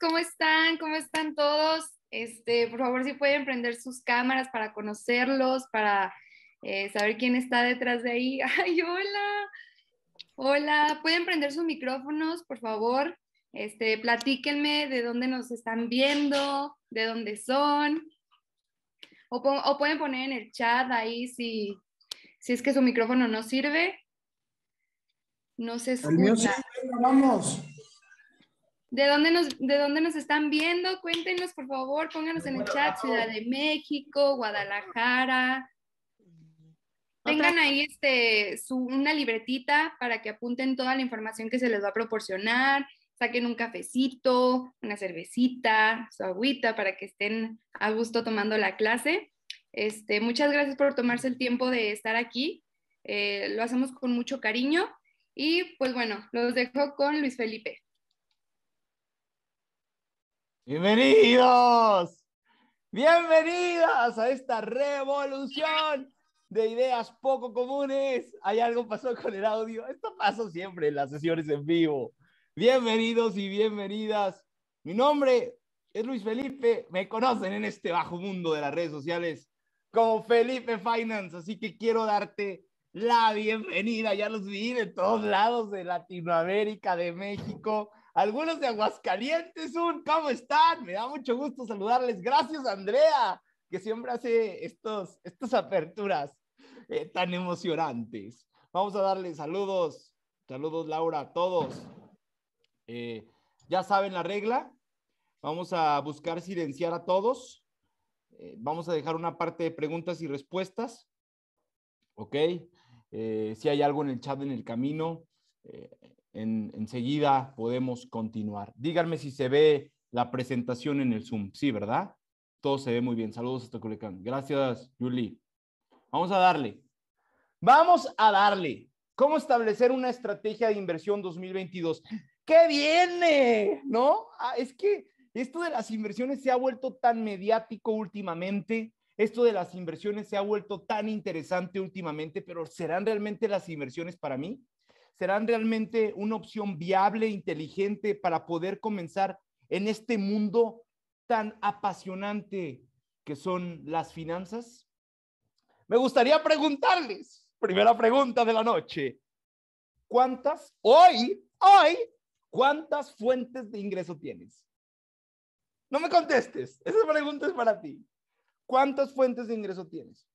¿cómo están? ¿Cómo están todos? Este, por favor, si pueden prender sus cámaras para conocerlos, para eh, saber quién está detrás de ahí. ¡Ay, hola! Hola, pueden prender sus micrófonos, por favor. Este, platíquenme de dónde nos están viendo, de dónde son. O, pueden poner en el chat ahí si, es que su micrófono no sirve. No se escucha. vamos. ¿De dónde, nos, ¿De dónde nos están viendo? Cuéntenos, por favor, pónganos en el chat, ah, Ciudad de México, Guadalajara. Tengan ahí este, una libretita para que apunten toda la información que se les va a proporcionar, saquen un cafecito, una cervecita, su agüita para que estén a gusto tomando la clase. Este, muchas gracias por tomarse el tiempo de estar aquí. Eh, lo hacemos con mucho cariño y pues bueno, los dejo con Luis Felipe. Bienvenidos, bienvenidas a esta revolución de ideas poco comunes. Hay algo pasó con el audio. Esto pasa siempre en las sesiones en vivo. Bienvenidos y bienvenidas. Mi nombre es Luis Felipe. Me conocen en este bajo mundo de las redes sociales como Felipe Finance. Así que quiero darte la bienvenida. Ya los vi de todos lados de Latinoamérica, de México algunos de Aguascalientes, ¿cómo están? Me da mucho gusto saludarles. Gracias, Andrea, que siempre hace estos, estas aperturas eh, tan emocionantes. Vamos a darle saludos, saludos, Laura, a todos. Eh, ya saben la regla. Vamos a buscar silenciar a todos. Eh, vamos a dejar una parte de preguntas y respuestas. ¿Ok? si hay algo en el chat en el camino, enseguida podemos continuar. Díganme si se ve la presentación en el Zoom. Sí, ¿verdad? Todo se ve muy bien. Saludos hasta Culiacán. Gracias, Julie. Vamos a darle. Vamos a darle. ¿Cómo establecer una estrategia de inversión 2022? ¿Qué viene? ¿No? Ah, es que esto de las inversiones se ha vuelto tan mediático últimamente. Esto de las inversiones se ha vuelto tan interesante últimamente, pero ¿serán realmente las inversiones para mí? serán realmente una opción viable, inteligente para poder comenzar en este mundo tan apasionante que son las finanzas? Me gustaría preguntarles, primera pregunta de la noche, ¿cuántas hoy, hoy, cuántas fuentes de ingreso tienes? No me contestes, esa pregunta es para ti. ¿Cuántas fuentes de ingreso tienes?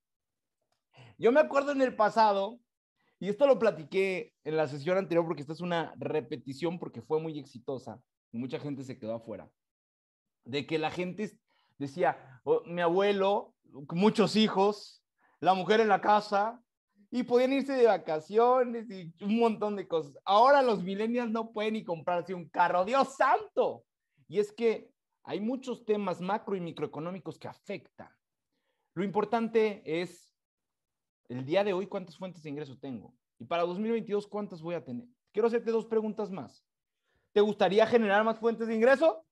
Yo me acuerdo en el pasado y esto lo platiqué en la sesión anterior porque esta es una repetición porque fue muy exitosa y mucha gente se quedó afuera. De que la gente decía, oh, mi abuelo, muchos hijos, la mujer en la casa, y podían irse de vacaciones y un montón de cosas. Ahora los millennials no pueden ni comprarse un carro, Dios santo. Y es que hay muchos temas macro y microeconómicos que afectan. Lo importante es el día de hoy cuántas fuentes de ingreso tengo y para 2022 cuántas voy a tener. Quiero hacerte dos preguntas más. ¿Te gustaría generar más fuentes de ingreso?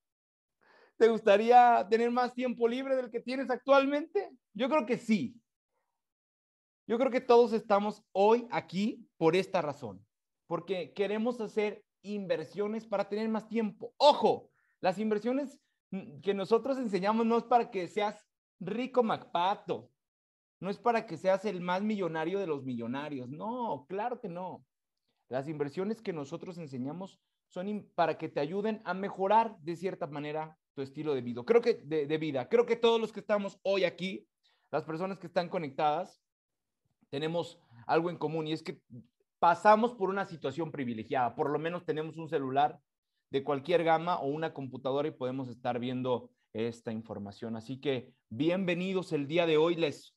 ¿Te gustaría tener más tiempo libre del que tienes actualmente? Yo creo que sí. Yo creo que todos estamos hoy aquí por esta razón, porque queremos hacer inversiones para tener más tiempo. Ojo, las inversiones que nosotros enseñamos no es para que seas rico MacPato, no es para que seas el más millonario de los millonarios. No, claro que no. Las inversiones que nosotros enseñamos son para que te ayuden a mejorar de cierta manera tu estilo de vida. Creo que de vida. Creo que todos los que estamos hoy aquí, las personas que están conectadas, tenemos algo en común y es que pasamos por una situación privilegiada. Por lo menos tenemos un celular de cualquier gama o una computadora y podemos estar viendo esta información. Así que bienvenidos el día de hoy. Les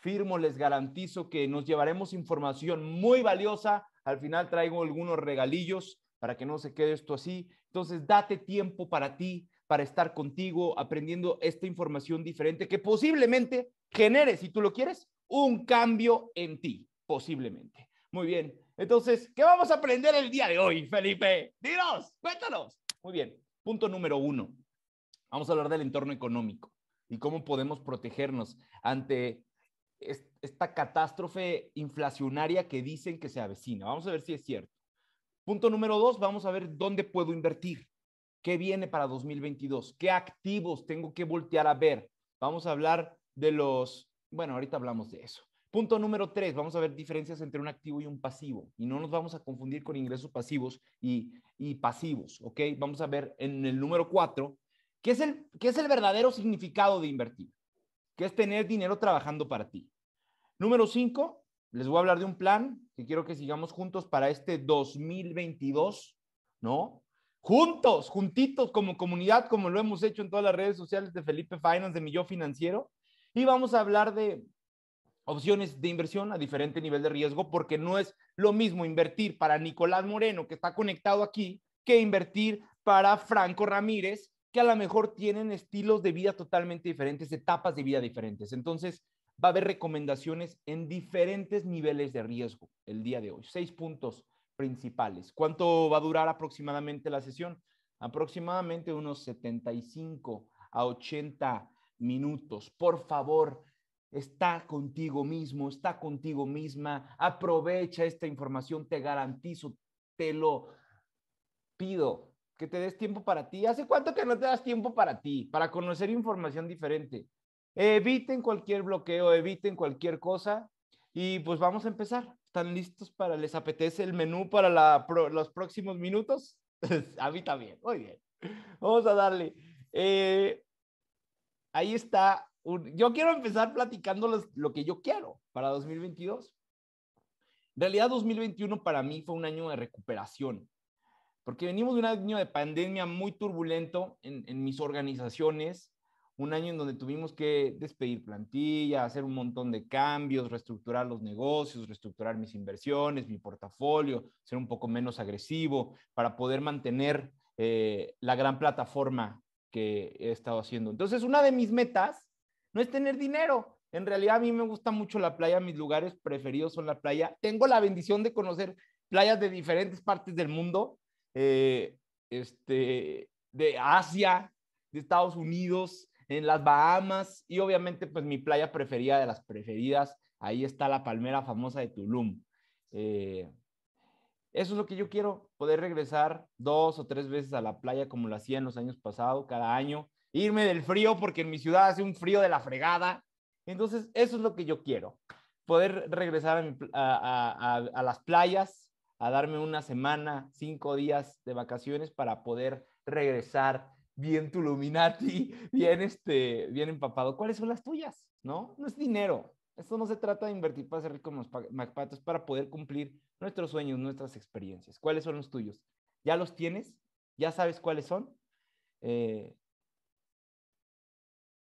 firmo, les garantizo que nos llevaremos información muy valiosa. Al final traigo algunos regalillos para que no se quede esto así. Entonces, date tiempo para ti, para estar contigo, aprendiendo esta información diferente que posiblemente genere, si tú lo quieres, un cambio en ti, posiblemente. Muy bien. Entonces, ¿qué vamos a aprender el día de hoy, Felipe? Dinos, cuéntanos. Muy bien. Punto número uno. Vamos a hablar del entorno económico y cómo podemos protegernos ante esta catástrofe inflacionaria que dicen que se avecina. Vamos a ver si es cierto. Punto número dos, vamos a ver dónde puedo invertir. ¿Qué viene para 2022? ¿Qué activos tengo que voltear a ver? Vamos a hablar de los, bueno, ahorita hablamos de eso. Punto número tres, vamos a ver diferencias entre un activo y un pasivo. Y no nos vamos a confundir con ingresos pasivos y, pasivos, ¿ok? Vamos a ver en el número cuatro, ¿qué es el, qué es el verdadero significado de invertir? que es tener dinero trabajando para ti. Número cinco, les voy a hablar de un plan que quiero que sigamos juntos para este 2022, ¿no? Juntos, juntitos como comunidad, como lo hemos hecho en todas las redes sociales de Felipe Finance, de mi yo financiero. Y vamos a hablar de opciones de inversión a diferente nivel de riesgo, porque no es lo mismo invertir para Nicolás Moreno, que está conectado aquí, que invertir para Franco Ramírez, que a lo mejor tienen estilos de vida totalmente diferentes, etapas de vida diferentes. Entonces, va a haber recomendaciones en diferentes niveles de riesgo el día de hoy. Seis puntos principales. ¿Cuánto va a durar aproximadamente la sesión? Aproximadamente unos 75 a 80 minutos. Por favor, está contigo mismo, está contigo misma. Aprovecha esta información, te garantizo, te lo pido que te des tiempo para ti. ¿Hace cuánto que no te das tiempo para ti, para conocer información diferente? Eviten cualquier bloqueo, eviten cualquier cosa y pues vamos a empezar. ¿Están listos para, les apetece el menú para los próximos minutos? a mí también, muy bien. Vamos a darle. Eh, ahí está. yo quiero empezar platicando lo que yo quiero para 2022. En realidad, 2021 para mí fue un año de recuperación porque venimos de un año de pandemia muy turbulento en, mis organizaciones, un año en donde tuvimos que despedir plantilla, hacer un montón de cambios, reestructurar los negocios, reestructurar mis inversiones, mi portafolio, ser un poco menos agresivo para poder mantener eh, la gran plataforma que he estado haciendo. Entonces, una de mis metas no es tener dinero. En realidad a mí me gusta mucho la playa, mis lugares preferidos son la playa. Tengo la bendición de conocer playas de diferentes partes del mundo eh, este, de Asia, de Estados Unidos, en las Bahamas y obviamente pues mi playa preferida de las preferidas, ahí está la palmera famosa de Tulum. Eh, eso es lo que yo quiero, poder regresar dos o tres veces a la playa como lo hacía en los años pasados, cada año, irme del frío porque en mi ciudad hace un frío de la fregada. Entonces, eso es lo que yo quiero, poder regresar a las playas, a darme una semana, cinco días de vacaciones para poder regresar bien tu bien, este, bien empapado. ¿Cuáles son las tuyas? ¿No? No es dinero. Esto no se trata de invertir para ser rico como los es para poder cumplir nuestros sueños, nuestras experiencias. ¿Cuáles son los tuyos? ¿Ya los tienes? ¿Ya sabes cuáles son? Eh,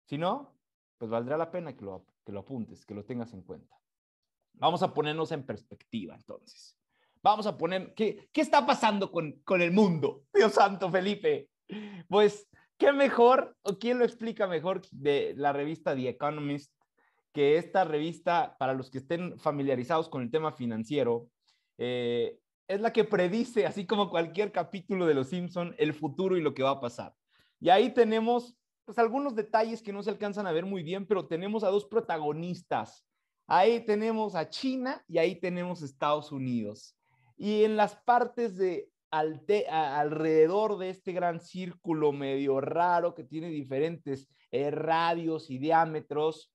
si no, pues valdrá la pena que lo apuntes, que lo tengas en cuenta. Vamos a ponernos en perspectiva entonces. Vamos a poner, ¿qué, qué está pasando con, con el mundo? Dios santo, Felipe. Pues, ¿qué mejor o quién lo explica mejor de la revista The Economist? Que esta revista, para los que estén familiarizados con el tema financiero, eh, es la que predice, así como cualquier capítulo de Los Simpson, el futuro y lo que va a pasar. Y ahí tenemos pues algunos detalles que no se alcanzan a ver muy bien, pero tenemos a dos protagonistas. Ahí tenemos a China y ahí tenemos a Estados Unidos. Y en las partes de alrededor de este gran círculo medio raro que tiene diferentes eh, radios y diámetros,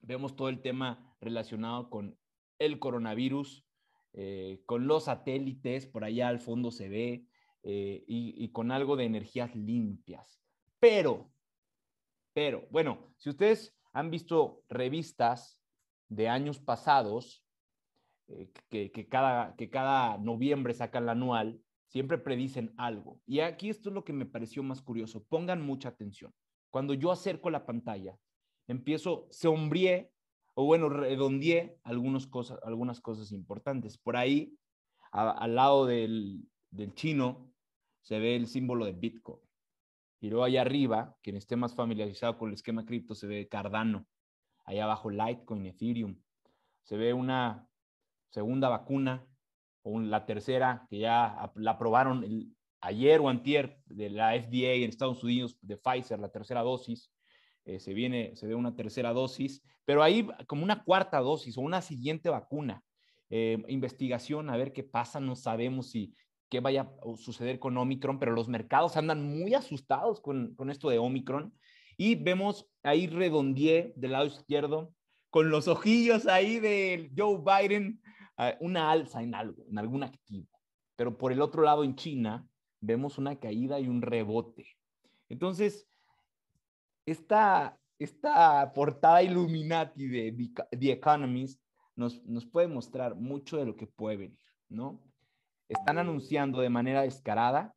vemos todo el tema relacionado con el coronavirus, eh, con los satélites, por allá al fondo se ve, eh, y, y con algo de energías limpias. Pero, pero, bueno, si ustedes han visto revistas de años pasados, eh, que, cada, que cada noviembre sacan el anual, siempre predicen algo. Y aquí esto es lo que me pareció más curioso. Pongan mucha atención. Cuando yo acerco la pantalla, empiezo, sombríe o bueno, redondeé algunas cosas, algunas cosas importantes. Por ahí, al lado del, del, chino, se ve el símbolo de Bitcoin. Y luego allá arriba, quien esté más familiarizado con el esquema cripto, se ve Cardano. Allá abajo, Litecoin, Ethereum. Se ve una, segunda vacuna o la tercera que ya la aprobaron ayer o antier de la FDA en Estados Unidos de Pfizer, la tercera dosis. Eh, se viene, se ve una tercera dosis, pero ahí como una cuarta dosis o una siguiente vacuna. Eh, investigación, a ver qué pasa, no sabemos si qué vaya a suceder con Omicron, pero los mercados andan muy asustados con, con esto de Omicron. Y vemos ahí redondié del lado izquierdo, con los ojillos ahí de Joe Biden una alza en algo, en algún activo. Pero por el otro lado, en China, vemos una caída y un rebote. Entonces, esta, esta portada Illuminati de The Economist nos, nos puede mostrar mucho de lo que puede venir, ¿no? Están anunciando de manera descarada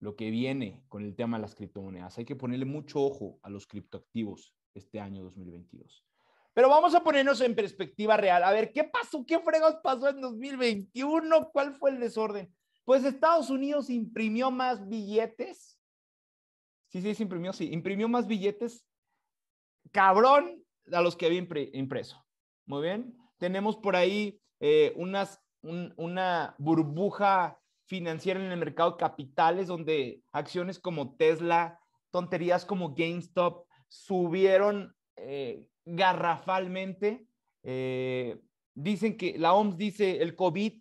lo que viene con el tema de las criptomonedas. Hay que ponerle mucho ojo a los criptoactivos este año 2022. Pero vamos a ponernos en perspectiva real. A ver, ¿qué pasó? ¿Qué fregos pasó en 2021? ¿Cuál fue el desorden? Pues Estados Unidos imprimió más billetes. Sí, sí, se imprimió, sí. Imprimió más billetes, cabrón, a los que había impreso. Muy bien. Tenemos por ahí eh, una burbuja financiera en el mercado de capitales donde acciones como Tesla, tonterías como GameStop subieron eh, garrafalmente. Eh, dicen que la OMS dice el COVID,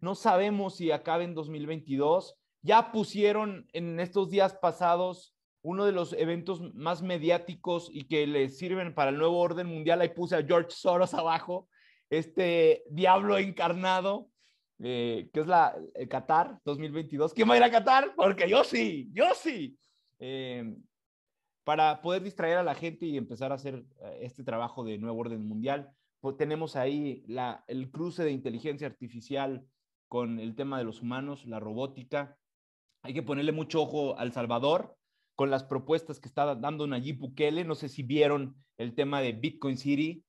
no sabemos si acabe en 2022. Ya pusieron en estos días pasados uno de los eventos más mediáticos y que le sirven para el nuevo orden mundial. Ahí puse a George Soros abajo, este diablo encarnado, eh, que es la, el eh, Qatar 2022. ¿Quién va a ir a Qatar? Porque yo sí, yo sí. Eh, para poder distraer a la gente y empezar a hacer eh, este trabajo de nuevo orden mundial. Pues tenemos ahí el cruce de inteligencia artificial con el tema de los humanos, la robótica. Hay que ponerle mucho ojo al Salvador con las propuestas que está dando Nayib Bukele. No sé si vieron el tema de Bitcoin City,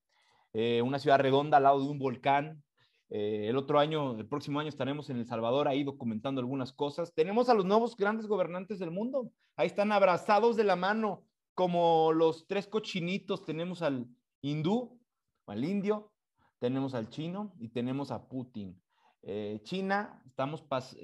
eh, una ciudad redonda al lado de un volcán, eh, el otro año, el próximo año estaremos en El Salvador ahí documentando algunas cosas. Tenemos a los nuevos grandes gobernantes del mundo. Ahí están abrazados de la mano, como los tres cochinitos. Tenemos al hindú, al indio, tenemos al chino y tenemos a Putin. Eh, China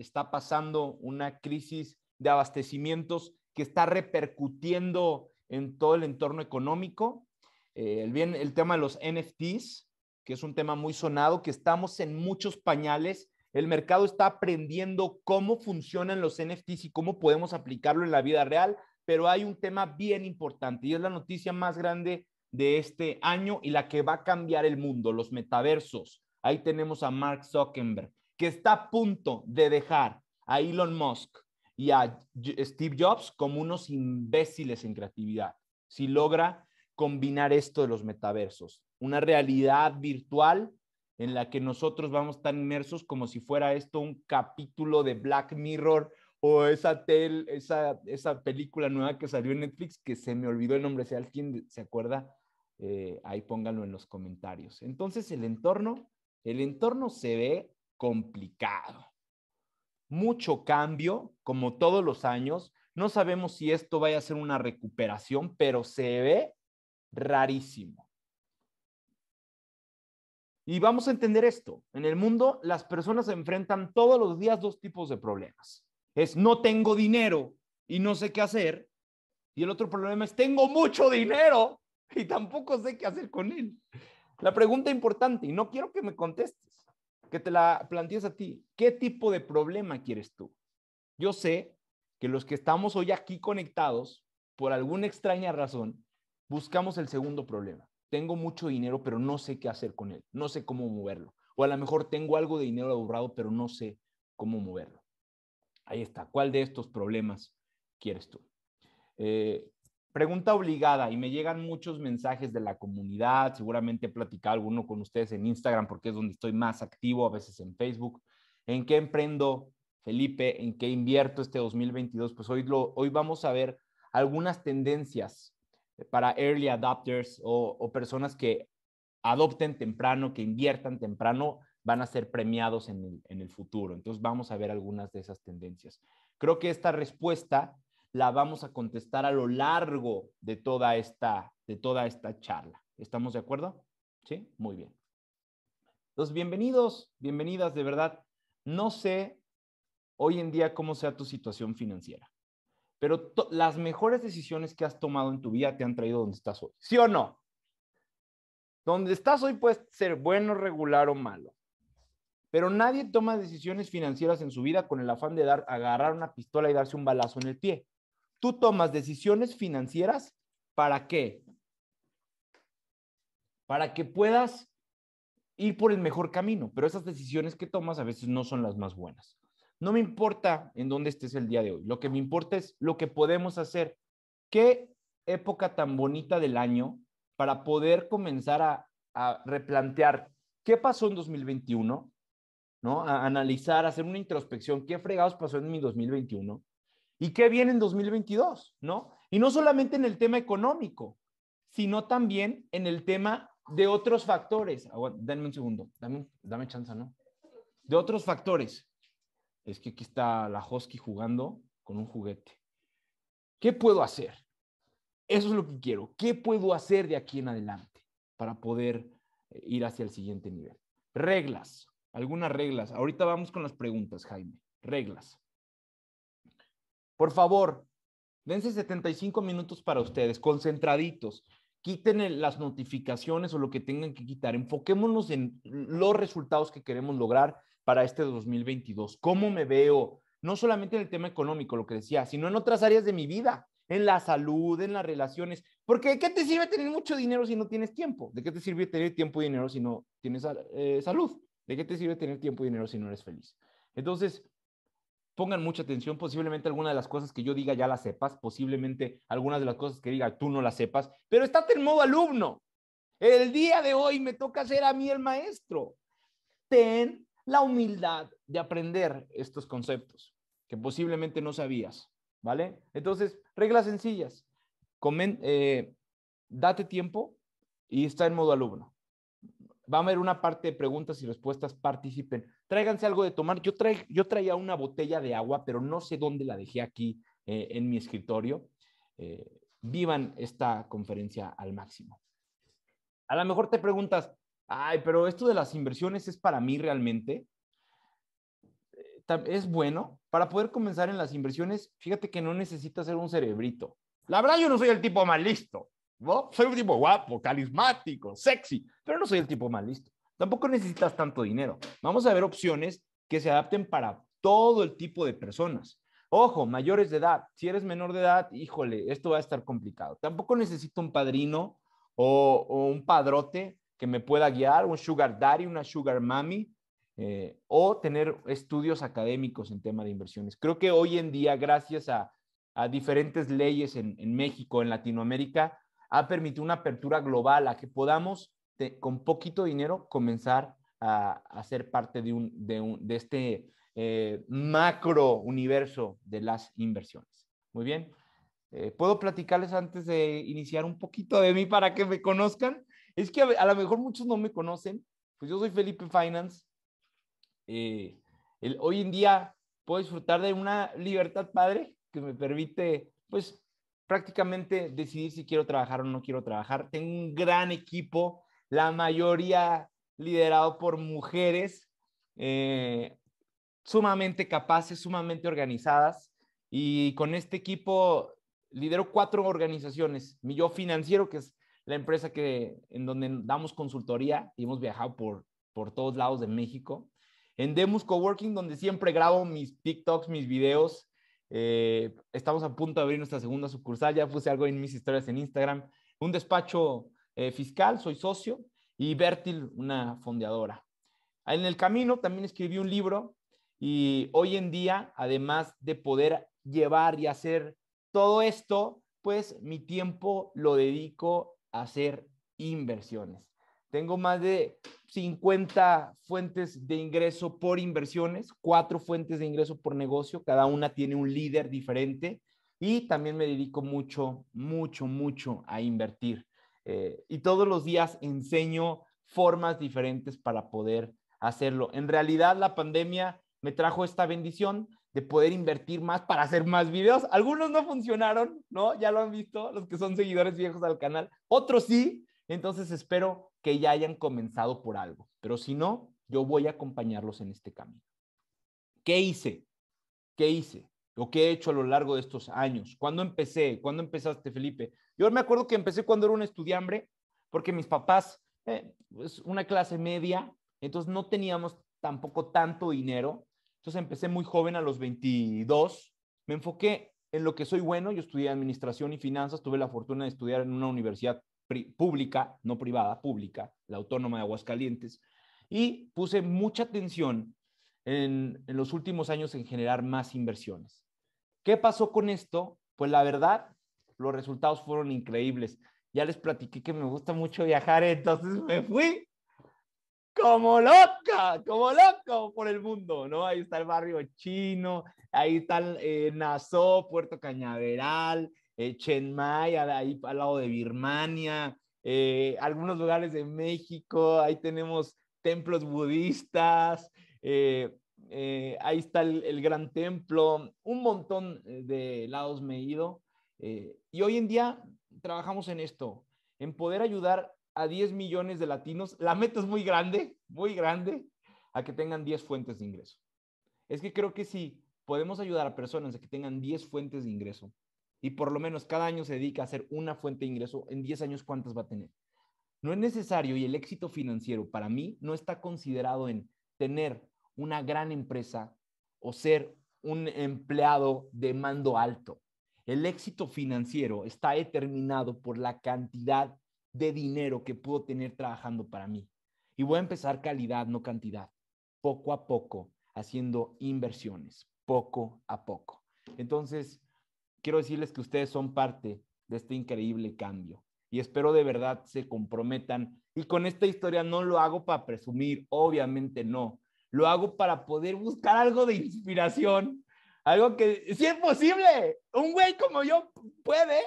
está pasando una crisis de abastecimientos que está repercutiendo en todo el entorno económico. Eh, el, bien, el tema de los NFTs, es un tema muy sonado, que estamos en muchos pañales. El mercado está aprendiendo cómo funcionan los NFTs y cómo podemos aplicarlo en la vida real, pero hay un tema bien importante y es la noticia más grande de este año y la que va a cambiar el mundo, los metaversos. Ahí tenemos a Mark Zuckerberg, que está a punto de dejar a Elon Musk y a Steve Jobs como unos imbéciles en creatividad, si logra combinar esto de los metaversos una realidad virtual en la que nosotros vamos tan inmersos como si fuera esto un capítulo de Black Mirror o esa, esa, película nueva que salió en Netflix, que se me olvidó el nombre, si alguien se acuerda, eh, ahí pónganlo en los comentarios. Entonces el entorno, el entorno se ve complicado. Mucho cambio, como todos los años. No sabemos si esto vaya a ser una recuperación, pero se ve rarísimo. Y vamos a entender esto. En el mundo las personas se enfrentan todos los días dos tipos de problemas. Es no tengo dinero y no sé qué hacer. Y el otro problema es tengo mucho dinero y tampoco sé qué hacer con él. La pregunta importante, y no quiero que me contestes, que te la plantees a ti. ¿Qué tipo de problema quieres tú? Yo sé que los que estamos hoy aquí conectados, por alguna extraña razón, buscamos el segundo problema tengo mucho dinero, pero no sé qué hacer con él, no sé cómo moverlo. O a lo mejor tengo algo de dinero ahorrado, pero no sé cómo moverlo. Ahí está. ¿Cuál de estos problemas quieres tú? Eh, pregunta obligada y me llegan muchos mensajes de la comunidad. Seguramente he platicado alguno con ustedes en Instagram porque es donde estoy más activo, a veces en Facebook. ¿En qué emprendo, Felipe? ¿En qué invierto este 2022? Pues hoy, lo, hoy vamos a ver algunas tendencias para early adopters o, personas que adopten temprano, que inviertan temprano, van a ser premiados en el, futuro. Entonces vamos a ver algunas de esas tendencias. Creo que esta respuesta la vamos a contestar a lo largo de toda esta, de toda esta charla. ¿Estamos de acuerdo? Sí, muy bien. Entonces, bienvenidos, bienvenidas, de verdad. No sé hoy en día cómo sea tu situación financiera pero las mejores decisiones que has tomado en tu vida te han traído donde estás hoy. ¿Sí o no? Donde estás hoy puede ser bueno, regular o malo. Pero nadie toma decisiones financieras en su vida con el afán de dar, agarrar una pistola y darse un balazo en el pie. Tú tomas decisiones financieras para qué? Para que puedas ir por el mejor camino, pero esas decisiones que tomas a veces no son las más buenas. No me importa en dónde estés el día de hoy. Lo que me importa es lo que podemos hacer. Qué época tan bonita del año para poder comenzar a, replantear qué pasó en 2021, ¿no? A analizar, hacer una introspección, qué fregados pasó en mi 2021 y qué viene en 2022, ¿no? Y no solamente en el tema económico, sino también en el tema de otros factores. Ah, dame un segundo, dame, dame chance, ¿no? De otros factores es que aquí está la Hosky jugando con un juguete. ¿Qué puedo hacer? Eso es lo que quiero. ¿Qué puedo hacer de aquí en adelante para poder eh, ir hacia el siguiente nivel? Reglas, algunas reglas. Ahorita vamos con las preguntas, Jaime. Reglas. Por favor, dense 75 minutos para ustedes, concentraditos. Quiten las notificaciones o lo que tengan que quitar. Enfoquémonos en los resultados que queremos lograr para este 2022? ¿Cómo me veo? No solamente en el tema económico, lo que decía, sino en otras áreas de mi vida, en la salud, en las relaciones. Porque ¿de qué te sirve tener mucho dinero si no tienes tiempo? ¿De qué te sirve tener tiempo y dinero si no tienes eh, salud? ¿De qué te sirve tener tiempo y dinero si no eres feliz? Entonces, pongan mucha atención, posiblemente alguna de las cosas que yo diga ya las sepas, posiblemente algunas de las cosas que diga tú no las sepas, pero estate en modo alumno. El día de hoy me toca ser a mí el maestro. Ten la humildad de aprender estos conceptos que posiblemente no sabías, ¿vale? Entonces, reglas sencillas. Comen, eh, date tiempo y está en modo alumno. Va a haber una parte de preguntas y respuestas, participen. Tráiganse algo de tomar. Yo, traía una botella de agua, pero no sé dónde la dejé aquí eh, en mi escritorio. Eh, vivan esta conferencia al máximo. A lo mejor te preguntas, ay, pero esto de las inversiones es para mí realmente, eh, es bueno para poder comenzar en las inversiones. Fíjate que no necesitas ser un cerebrito. La verdad, yo no soy el tipo más listo. ¿no? Soy un tipo guapo, carismático, sexy, pero no soy el tipo más listo. Tampoco necesitas tanto dinero. Vamos a ver opciones que se adapten para todo el tipo de personas. Ojo, mayores de edad. Si eres menor de edad, híjole, esto va a estar complicado. Tampoco necesito un padrino o un padrote que me pueda guiar, un sugar daddy, una sugar mommy, eh, o tener estudios académicos en tema de inversiones. Creo que hoy en día, gracias a, diferentes leyes en, México, en Latinoamérica, ha permitido una apertura global a que podamos, con poquito dinero, comenzar a, ser parte de, un, de, este eh, macro universo de las inversiones. Muy bien. Eh, ¿Puedo platicarles antes de iniciar un poquito de mí para que me conozcan? es que a, lo mejor muchos no me conocen, pues yo soy Felipe Finance. Eh, hoy en día puedo disfrutar de una libertad padre que me permite, pues, prácticamente decidir si quiero trabajar o no quiero trabajar. Tengo un gran equipo, la mayoría liderado por mujeres, eh, sumamente capaces, sumamente organizadas. Y con este equipo lidero cuatro organizaciones. Mi yo financiero, que es la empresa que, en donde damos consultoría y hemos viajado por, por todos lados de México. En Demus Coworking, donde siempre grabo mis TikToks, mis videos. Eh, estamos a punto de abrir nuestra segunda sucursal. Ya puse algo en mis historias en Instagram. Un despacho eh, fiscal, soy socio. Y Bertil, una fondeadora. En el camino también escribí un libro y hoy en día, además de poder llevar y hacer todo esto, pues mi tiempo lo dedico hacer inversiones. Tengo más de 50 fuentes de ingreso por inversiones, cuatro fuentes de ingreso por negocio, cada una tiene un líder diferente y también me dedico mucho, mucho, mucho a invertir. Eh, y todos los días enseño formas diferentes para poder hacerlo. En realidad la pandemia me trajo esta bendición de poder invertir más para hacer más videos. Algunos no funcionaron, ¿no? Ya lo han visto, los que son seguidores viejos al canal. Otros sí. Entonces espero que ya hayan comenzado por algo. Pero si no, yo voy a acompañarlos en este camino. ¿Qué hice? ¿Qué hice? Lo que he hecho a lo largo de estos años. ¿Cuándo empecé? ¿Cuándo empezaste, Felipe? Yo me acuerdo que empecé cuando era un estudiante, porque mis papás, eh, es pues, una clase media, entonces no teníamos tampoco tanto dinero entonces empecé muy joven a los 22. Me enfoqué en lo que soy bueno. Yo estudié administración y finanzas. Tuve la fortuna de estudiar en una universidad pública, no privada, pública, la Autónoma de Aguascalientes. Y puse mucha atención en, los últimos años en generar más inversiones. ¿Qué pasó con esto? Pues la verdad, los resultados fueron increíbles. Ya les platiqué que me gusta mucho viajar, entonces me fui como loca, como loco por el mundo, ¿no? Ahí está el barrio chino, ahí está eh, Nassau, Puerto Cañaveral, eh, ahí al lado de Birmania, eh, algunos lugares de México, ahí tenemos templos budistas, eh, eh, ahí está el, gran templo, un montón de lados me y hoy en día trabajamos en esto, en poder ayudar a 10 millones de latinos, la meta es muy grande, muy grande, a que tengan 10 fuentes de ingreso. Es que creo que si podemos ayudar a personas a que tengan 10 fuentes de ingreso y por lo menos cada año se dedica a hacer una fuente de ingreso, en 10 años cuántas va a tener. No es necesario y el éxito financiero para mí no está considerado en tener una gran empresa o ser un empleado de mando alto. El éxito financiero está determinado por la cantidad de dinero que puedo tener trabajando para mí. Y voy a empezar calidad, no cantidad, poco a poco, haciendo inversiones, poco a poco. Entonces, quiero decirles que ustedes son parte de este increíble cambio y espero de verdad se comprometan. Y con esta historia no lo hago para presumir, obviamente no. Lo hago para poder buscar algo de inspiración, algo que si es posible, un güey como yo puede,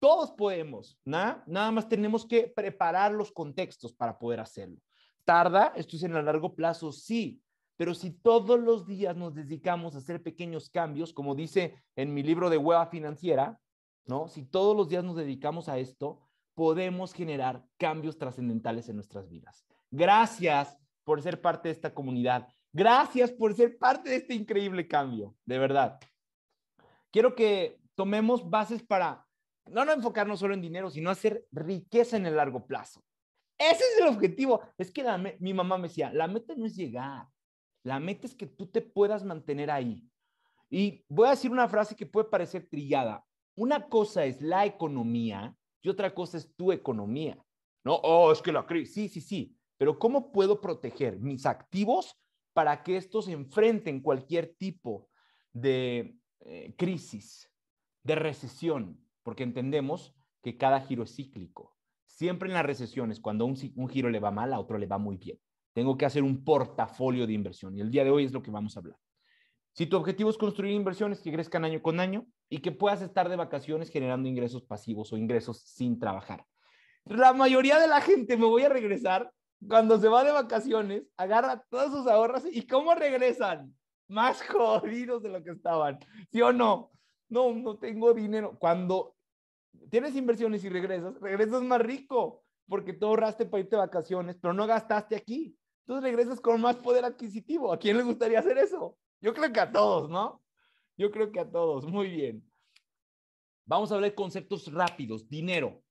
todos podemos, ¿no? nada más tenemos que preparar los contextos para poder hacerlo. ¿Tarda? Esto es en el largo plazo, sí, pero si todos los días nos dedicamos a hacer pequeños cambios, como dice en mi libro de hueva financiera, ¿no? si todos los días nos dedicamos a esto, podemos generar cambios trascendentales en nuestras vidas. Gracias por ser parte de esta comunidad. Gracias por ser parte de este increíble cambio, de verdad. Quiero que tomemos bases para no, no enfocarnos solo en dinero, sino hacer riqueza en el largo plazo. Ese es el objetivo. Es que mi mamá me decía, la meta no es llegar, la meta es que tú te puedas mantener ahí. Y voy a decir una frase que puede parecer trillada. Una cosa es la economía y otra cosa es tu economía. No, oh, es que la crisis. Sí, sí, sí. Pero ¿cómo puedo proteger mis activos para que estos enfrenten cualquier tipo de eh, crisis, de recesión? porque entendemos que cada giro es cíclico. Siempre en las recesiones, cuando un, giro le va mal, a otro le va muy bien. Tengo que hacer un portafolio de inversión y el día de hoy es lo que vamos a hablar. Si tu objetivo es construir inversiones que crezcan año con año y que puedas estar de vacaciones generando ingresos pasivos o ingresos sin trabajar. La mayoría de la gente, me voy a regresar, cuando se va de vacaciones, agarra todos sus ahorros y ¿cómo regresan? Más jodidos de lo que estaban, ¿sí o no? No, no tengo dinero. Cuando tienes inversiones y regresas, regresas más rico porque te ahorraste para irte de vacaciones, pero no gastaste aquí. Entonces regresas con más poder adquisitivo. ¿A quién le gustaría hacer eso? Yo creo que a todos, ¿no? Yo creo que a todos. Muy bien. Vamos a hablar de conceptos rápidos. Dinero.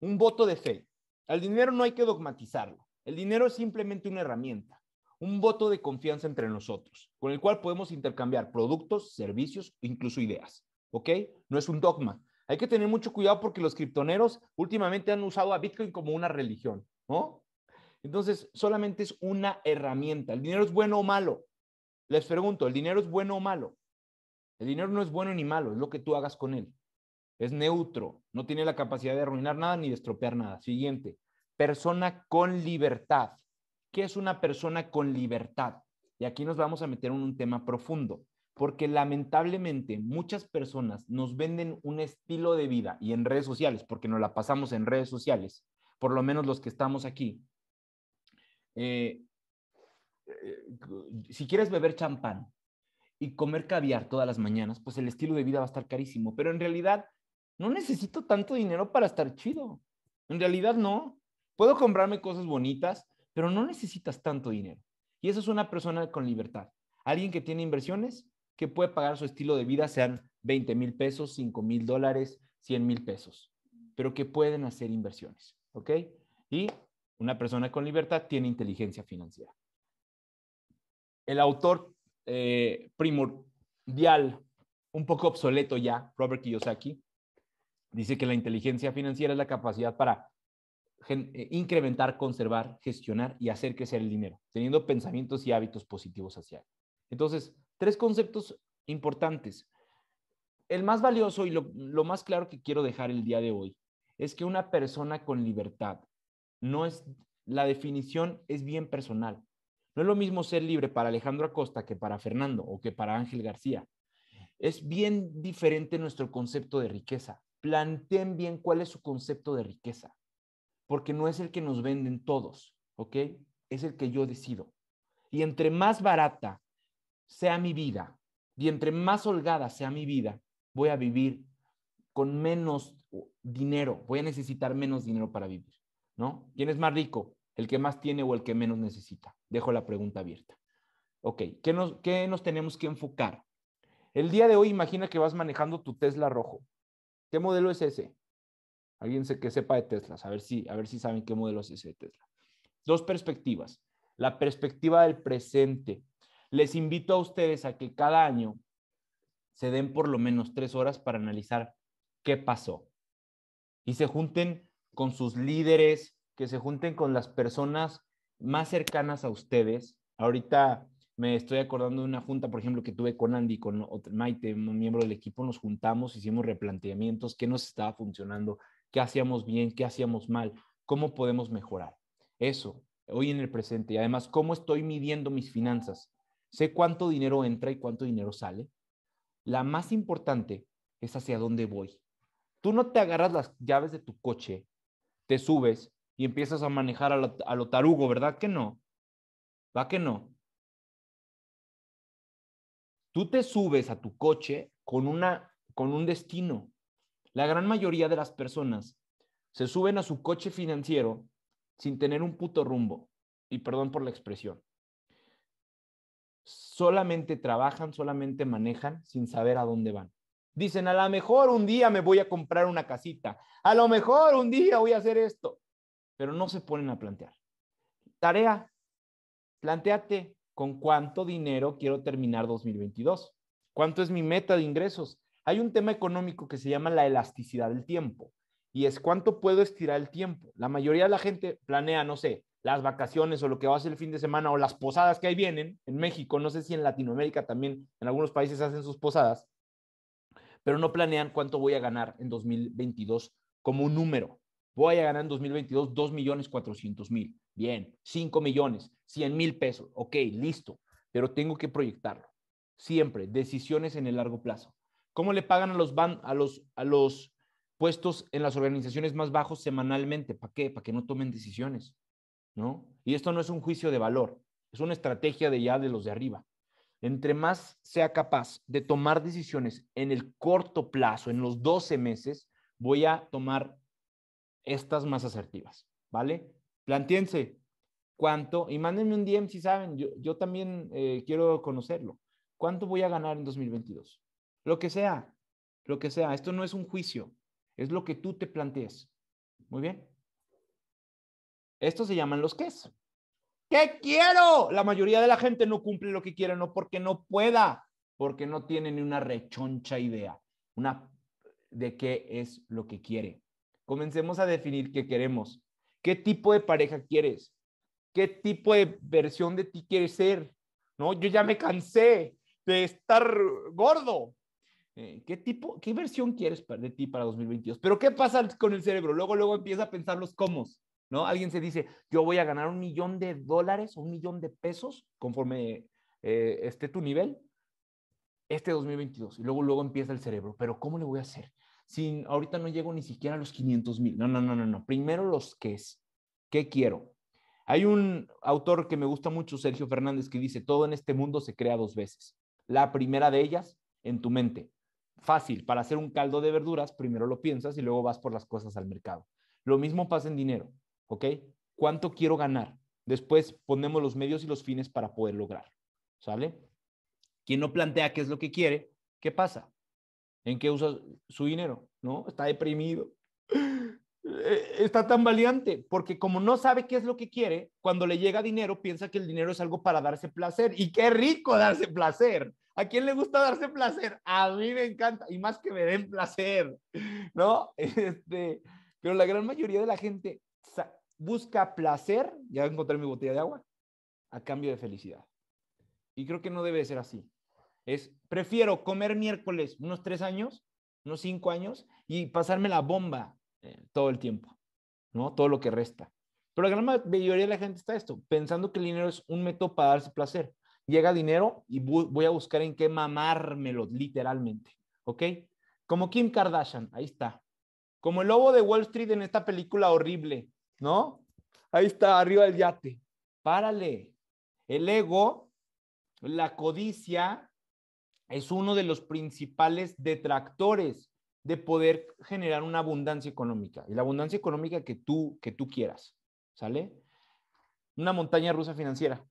Un voto de fe. Al dinero no hay que dogmatizarlo. El dinero es simplemente una herramienta, un voto de confianza entre nosotros, con el cual podemos intercambiar productos, servicios, incluso ideas. ¿Ok? No es un dogma, hay que tener mucho cuidado porque los criptoneros últimamente han usado a Bitcoin como una religión, ¿no? Entonces, solamente es una herramienta. ¿El dinero es bueno o malo? Les pregunto, ¿el dinero es bueno o malo? El dinero no es bueno ni malo, es lo que tú hagas con él. Es neutro, no tiene la capacidad de arruinar nada ni de estropear nada. Siguiente, persona con libertad. ¿Qué es una persona con libertad? Y aquí nos vamos a meter en un tema profundo porque lamentablemente muchas personas nos venden un estilo de vida y en redes sociales, porque nos la pasamos en redes sociales, por lo menos los que estamos aquí. Eh, eh, si quieres beber champán y comer caviar todas las mañanas, pues el estilo de vida va a estar carísimo, pero en realidad no necesito tanto dinero para estar chido. En realidad no. Puedo comprarme cosas bonitas, pero no necesitas tanto dinero. Y eso es una persona con libertad. Alguien que tiene inversiones que puede pagar su estilo de vida sean 20 mil pesos, 5 mil dólares, 100 mil pesos, pero que pueden hacer inversiones, ¿ok? Y una persona con libertad tiene inteligencia financiera. El autor eh, primordial, un poco obsoleto ya, Robert Kiyosaki, dice que la inteligencia financiera es la capacidad para eh, incrementar, conservar, gestionar y hacer crecer el dinero, teniendo pensamientos y hábitos positivos hacia él. Entonces, Tres conceptos importantes. El más valioso y lo, más claro que quiero dejar el día de hoy es que una persona con libertad no es, la definición es bien personal. No es lo mismo ser libre para Alejandro Acosta que para Fernando o que para Ángel García. Es bien diferente nuestro concepto de riqueza. Planteen bien cuál es su concepto de riqueza, porque no es el que nos venden todos, ¿ok? Es el que yo decido. Y entre más barata sea mi vida, y entre más holgada sea mi vida, voy a vivir con menos uh, dinero, voy a necesitar menos dinero para vivir, ¿no? ¿Quién es más rico? ¿El que más tiene o el que menos necesita? Dejo la pregunta abierta. Ok, ¿qué nos, tenemos que enfocar? El día de hoy imagina que vas manejando tu Tesla rojo. ¿Qué modelo es ese? Alguien que sepa de Tesla, a ver si, a ver si saben qué modelo es ese de Tesla. Dos perspectivas. La perspectiva del presente, les invito a ustedes a que cada año se den por lo menos tres horas para analizar qué pasó y se junten con sus líderes, que se junten con las personas más cercanas a ustedes. Ahorita me estoy acordando de una junta, por ejemplo, que tuve con Andy, con Maite, un miembro del equipo, nos juntamos, hicimos replanteamientos, qué nos estaba funcionando, qué hacíamos bien, qué hacíamos mal, cómo podemos mejorar. Eso, hoy en el presente. Y además, cómo estoy midiendo mis finanzas. Sé cuánto dinero entra y cuánto dinero sale. La más importante es hacia dónde voy. Tú no te agarras las llaves de tu coche, te subes y empiezas a manejar a lo, tarugo, ¿verdad que no? ¿Va que no? Tú te subes a tu coche con, una, con un destino. La gran mayoría de las personas se suben a su coche financiero sin tener un puto rumbo. Y perdón por la expresión solamente trabajan, solamente manejan sin saber a dónde van. Dicen, a lo mejor un día me voy a comprar una casita, a lo mejor un día voy a hacer esto, pero no se ponen a plantear. Tarea, planteate con cuánto dinero quiero terminar 2022, cuánto es mi meta de ingresos. Hay un tema económico que se llama la elasticidad del tiempo y es cuánto puedo estirar el tiempo. La mayoría de la gente planea, no sé, las vacaciones o lo que va a ser el fin de semana o las posadas que ahí vienen en México, no sé si en Latinoamérica también, en algunos países hacen sus posadas, pero no planean cuánto voy a ganar en 2022 como un número. Voy a ganar en 2022 2 millones 400 mil. Bien, 5 millones, 100 mil pesos. Ok, listo, pero tengo que proyectarlo. Siempre, decisiones en el largo plazo. ¿Cómo le pagan a los, a los, a los puestos en las organizaciones más bajos semanalmente? ¿Para qué? Para que no tomen decisiones. Y esto no es un juicio de valor, es una estrategia de ya de los de arriba. Entre más sea capaz de tomar decisiones en el corto plazo, en los 12 meses, voy a tomar estas más asertivas, ¿vale? Plantiense cuánto, y mándenme un DM si saben, yo, yo también eh, quiero conocerlo. ¿Cuánto voy a ganar en 2022? Lo que sea, lo que sea, esto no es un juicio, es lo que tú te plantees. Muy bien. Estos se llaman los ques. ¿Qué quiero? La mayoría de la gente no cumple lo que quiere, no porque no pueda, porque no tiene ni una rechoncha idea de qué es lo que quiere. Comencemos a definir qué queremos. ¿Qué tipo de pareja quieres? ¿Qué tipo de versión de ti quieres ser? No, yo ya me cansé de estar gordo. Eh, ¿Qué tipo, qué versión quieres de ti para 2022? Pero ¿qué pasa con el cerebro? Luego, luego empieza a pensar los cómo. ¿no? Alguien se dice, yo voy a ganar un millón de dólares o un millón de pesos conforme eh, esté tu nivel, este 2022. Y luego, luego empieza el cerebro, pero ¿cómo le voy a hacer? ahorita no llego ni siquiera a los 500 mil. No, no, no, no, no. Primero los qué es. ¿Qué quiero? Hay un autor que me gusta mucho, Sergio Fernández, que dice, todo en este mundo se crea dos veces. La primera de ellas, en tu mente. Fácil, para hacer un caldo de verduras, primero lo piensas y luego vas por las cosas al mercado. Lo mismo pasa en dinero. ¿ok? ¿Cuánto quiero ganar? Después ponemos los medios y los fines para poder lograr, ¿sale? Quien no plantea qué es lo que quiere, ¿qué pasa? ¿En qué usa su dinero? ¿No? Está deprimido. Está tan valiente, porque como no sabe qué es lo que quiere, cuando le llega dinero piensa que el dinero es algo para darse placer. Y qué rico darse placer. ¿A quién le gusta darse placer? A mí me encanta, y más que me den placer, ¿no? Este, pero la gran mayoría de la gente busca placer, ya encontrar mi botella de agua, a cambio de felicidad. Y creo que no debe ser así. Es, prefiero comer miércoles unos tres años, unos cinco años, y pasarme la bomba eh, todo el tiempo, ¿no? Todo lo que resta. Pero la gran mayoría de la gente está esto, pensando que el dinero es un método para darse placer. Llega dinero y voy a buscar en qué mamármelo, literalmente, ¿ok? Como Kim Kardashian, ahí está. Como el lobo de Wall Street en esta película horrible, ¿no? Ahí está, arriba del yate. Párale. El ego, la codicia, es uno de los principales detractores de poder generar una abundancia económica. Y la abundancia económica que tú, que tú quieras, ¿sale? Una montaña rusa financiera.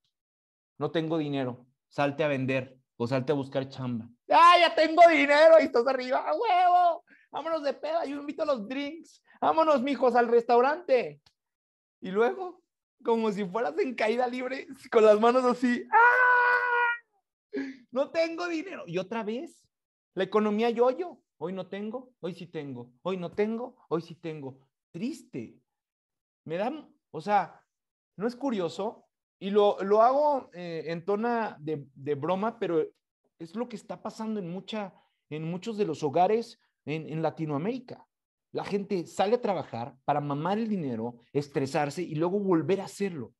No tengo dinero. Salte a vender o salte a buscar chamba. ¡Ah, ya tengo dinero! Ahí estás arriba, ¡A huevo! Vámonos de peda, yo invito a los drinks. Vámonos, mijos, al restaurante. Y luego, como si fueras en caída libre, con las manos así, ¡ah! No tengo dinero. Y otra vez, la economía yo-yo. Hoy no tengo, hoy sí tengo, hoy no tengo, hoy sí tengo. Triste. Me da, o sea, no es curioso. Y lo, lo hago eh, en tona de, broma, pero es lo que está pasando en, mucha, en muchos de los hogares en Latinoamérica. La gente sale a trabajar para mamar el dinero, estresarse y luego volver a hacerlo.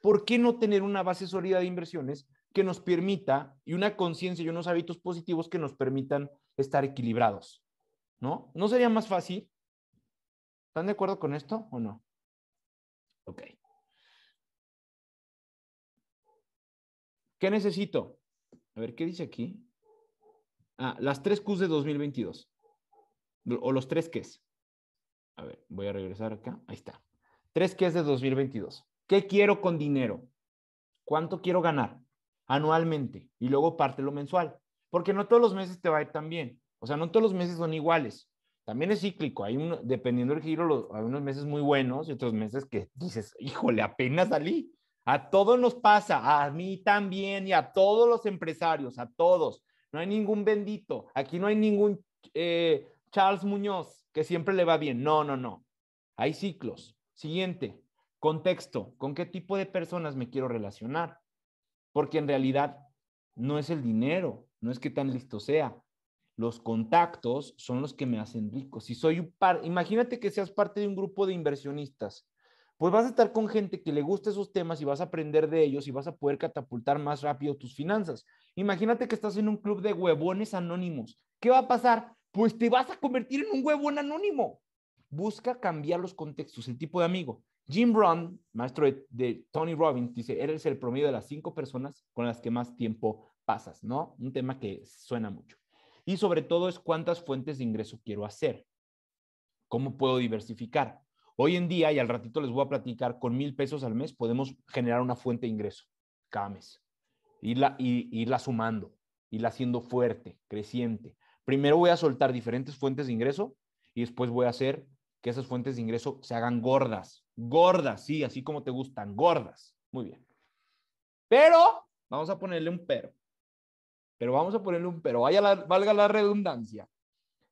¿Por qué no tener una base sólida de inversiones que nos permita y una conciencia y unos hábitos positivos que nos permitan estar equilibrados? ¿No? ¿No sería más fácil? ¿Están de acuerdo con esto o no? Ok. ¿Qué necesito? A ver, ¿qué dice aquí? Ah, las tres Qs de 2022. O los tres Qs. A ver, voy a regresar acá. Ahí está. Tres que es de 2022. ¿Qué quiero con dinero? ¿Cuánto quiero ganar anualmente? Y luego parte lo mensual. Porque no todos los meses te va a ir tan bien. O sea, no todos los meses son iguales. También es cíclico. Hay uno dependiendo del giro, hay unos meses muy buenos y otros meses que dices, híjole, apenas salí. A todos nos pasa, a mí también y a todos los empresarios, a todos. No hay ningún bendito. Aquí no hay ningún eh, Charles Muñoz que siempre le va bien. No, no, no. Hay ciclos. Siguiente, contexto. ¿Con qué tipo de personas me quiero relacionar? Porque en realidad no es el dinero, no es que tan listo sea. Los contactos son los que me hacen rico. Si soy un par, imagínate que seas parte de un grupo de inversionistas, pues vas a estar con gente que le gusta esos temas y vas a aprender de ellos y vas a poder catapultar más rápido tus finanzas. Imagínate que estás en un club de huevones anónimos. ¿Qué va a pasar? pues te vas a convertir en un huevón anónimo. Busca cambiar los contextos, el tipo de amigo. Jim Brown, maestro de, Tony Robbins, dice, eres el promedio de las cinco personas con las que más tiempo pasas, ¿no? Un tema que suena mucho. Y sobre todo es cuántas fuentes de ingreso quiero hacer. ¿Cómo puedo diversificar? Hoy en día, y al ratito les voy a platicar, con mil pesos al mes podemos generar una fuente de ingreso cada mes. Irla, irla sumando, irla haciendo fuerte, creciente. Primero voy a soltar diferentes fuentes de ingreso y después voy a hacer que esas fuentes de ingreso se hagan gordas. Gordas, sí, así como te gustan, gordas. Muy bien. Pero, vamos a ponerle un pero. Pero vamos a ponerle un pero. Vaya la, valga la redundancia.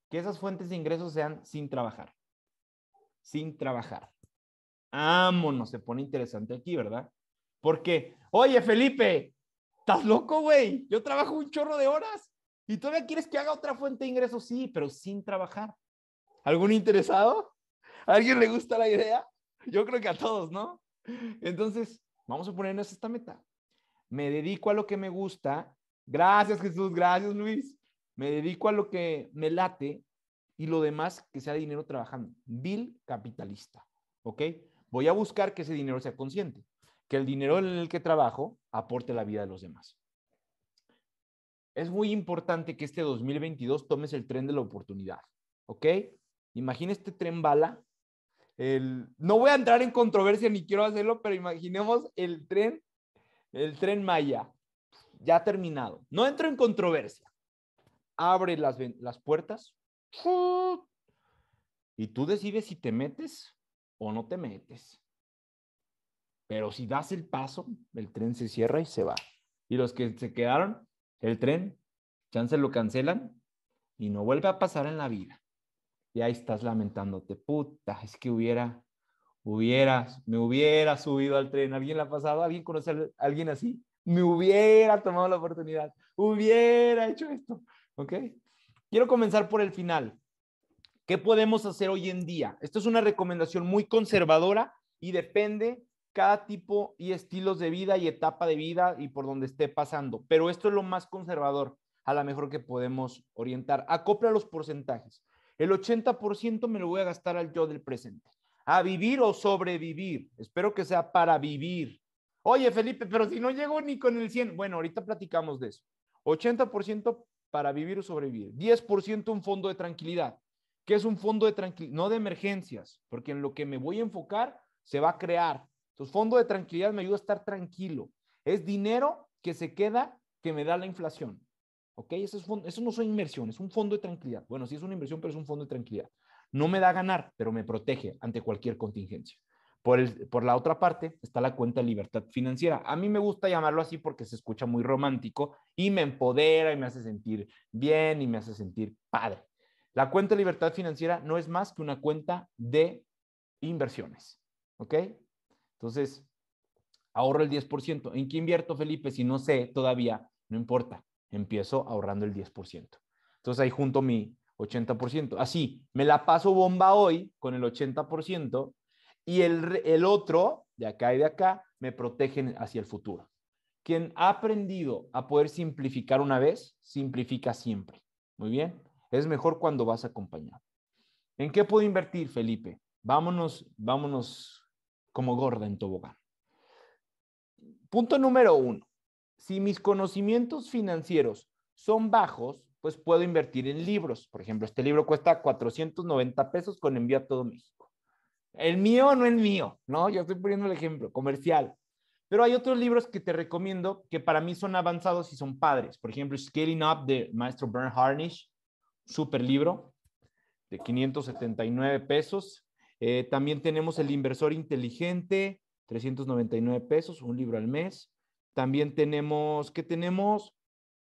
Que esas fuentes de ingreso sean sin trabajar. Sin trabajar. no se pone interesante aquí, ¿verdad? Porque, oye, Felipe, ¿estás loco, güey? Yo trabajo un chorro de horas. ¿Y todavía quieres que haga otra fuente de ingresos? Sí, pero sin trabajar. ¿Algún interesado? ¿A alguien le gusta la idea? Yo creo que a todos, ¿no? Entonces, vamos a ponernos esta meta. Me dedico a lo que me gusta. Gracias, Jesús. Gracias, Luis. Me dedico a lo que me late y lo demás que sea dinero trabajando. Bill capitalista. ¿Ok? Voy a buscar que ese dinero sea consciente, que el dinero en el que trabajo aporte la vida de los demás es muy importante que este 2022 tomes el tren de la oportunidad, ¿ok? Imagina este tren bala. no voy a entrar en controversia ni quiero hacerlo, pero imaginemos el tren, el tren Maya, ya terminado. No entro en controversia. Abre las, las puertas y tú decides si te metes o no te metes. Pero si das el paso, el tren se cierra y se va. Y los que se quedaron, el tren, chance lo cancelan y no vuelve a pasar en la vida. Y ahí estás lamentándote, puta, es que hubiera, hubiera, me hubiera subido al tren, alguien la ha pasado, alguien conoce a alguien así, me hubiera tomado la oportunidad, hubiera hecho esto, ¿ok? Quiero comenzar por el final. ¿Qué podemos hacer hoy en día? Esto es una recomendación muy conservadora y depende cada tipo y estilos de vida y etapa de vida y por donde esté pasando. Pero esto es lo más conservador, a lo mejor que podemos orientar. Acopla los porcentajes. El 80% me lo voy a gastar al yo del presente. A vivir o sobrevivir. Espero que sea para vivir. Oye, Felipe, pero si no llego ni con el 100. Bueno, ahorita platicamos de eso. 80% para vivir o sobrevivir. 10% un fondo de tranquilidad. que es un fondo de tranquilidad? No de emergencias, porque en lo que me voy a enfocar se va a crear entonces, fondo de tranquilidad me ayuda a estar tranquilo. Es dinero que se queda, que me da la inflación. ¿Ok? Eso, no son inversiones es un fondo de tranquilidad. Bueno, sí es una inversión, pero es un fondo de tranquilidad. No me da ganar, pero me protege ante cualquier contingencia. Por, por la otra parte está la cuenta de libertad financiera. A mí me gusta llamarlo así porque se escucha muy romántico y me empodera y me hace sentir bien y me hace sentir padre. La cuenta de libertad financiera no es más que una cuenta de inversiones. ¿Ok? Entonces, ahorro el 10%. ¿En qué invierto, Felipe? Si no sé todavía, no importa. Empiezo ahorrando el 10%. Entonces ahí junto mi 80%. Así, me la paso bomba hoy con el 80% y el, el otro, de acá y de acá, me protegen hacia el futuro. Quien ha aprendido a poder simplificar una vez, simplifica siempre. Muy bien. Es mejor cuando vas acompañado. ¿En qué puedo invertir, Felipe? Vámonos, vámonos como gorda en tobogán. Punto número uno. Si mis conocimientos financieros son bajos, pues puedo invertir en libros. Por ejemplo, este libro cuesta 490 pesos con envío a todo México. El mío no es mío, ¿no? Yo estoy poniendo el ejemplo comercial. Pero hay otros libros que te recomiendo que para mí son avanzados y son padres. Por ejemplo, Scaling Up de maestro Burn Harnish, super libro de 579 pesos. Eh, también tenemos el inversor inteligente, 399 pesos, un libro al mes. También tenemos, ¿qué tenemos?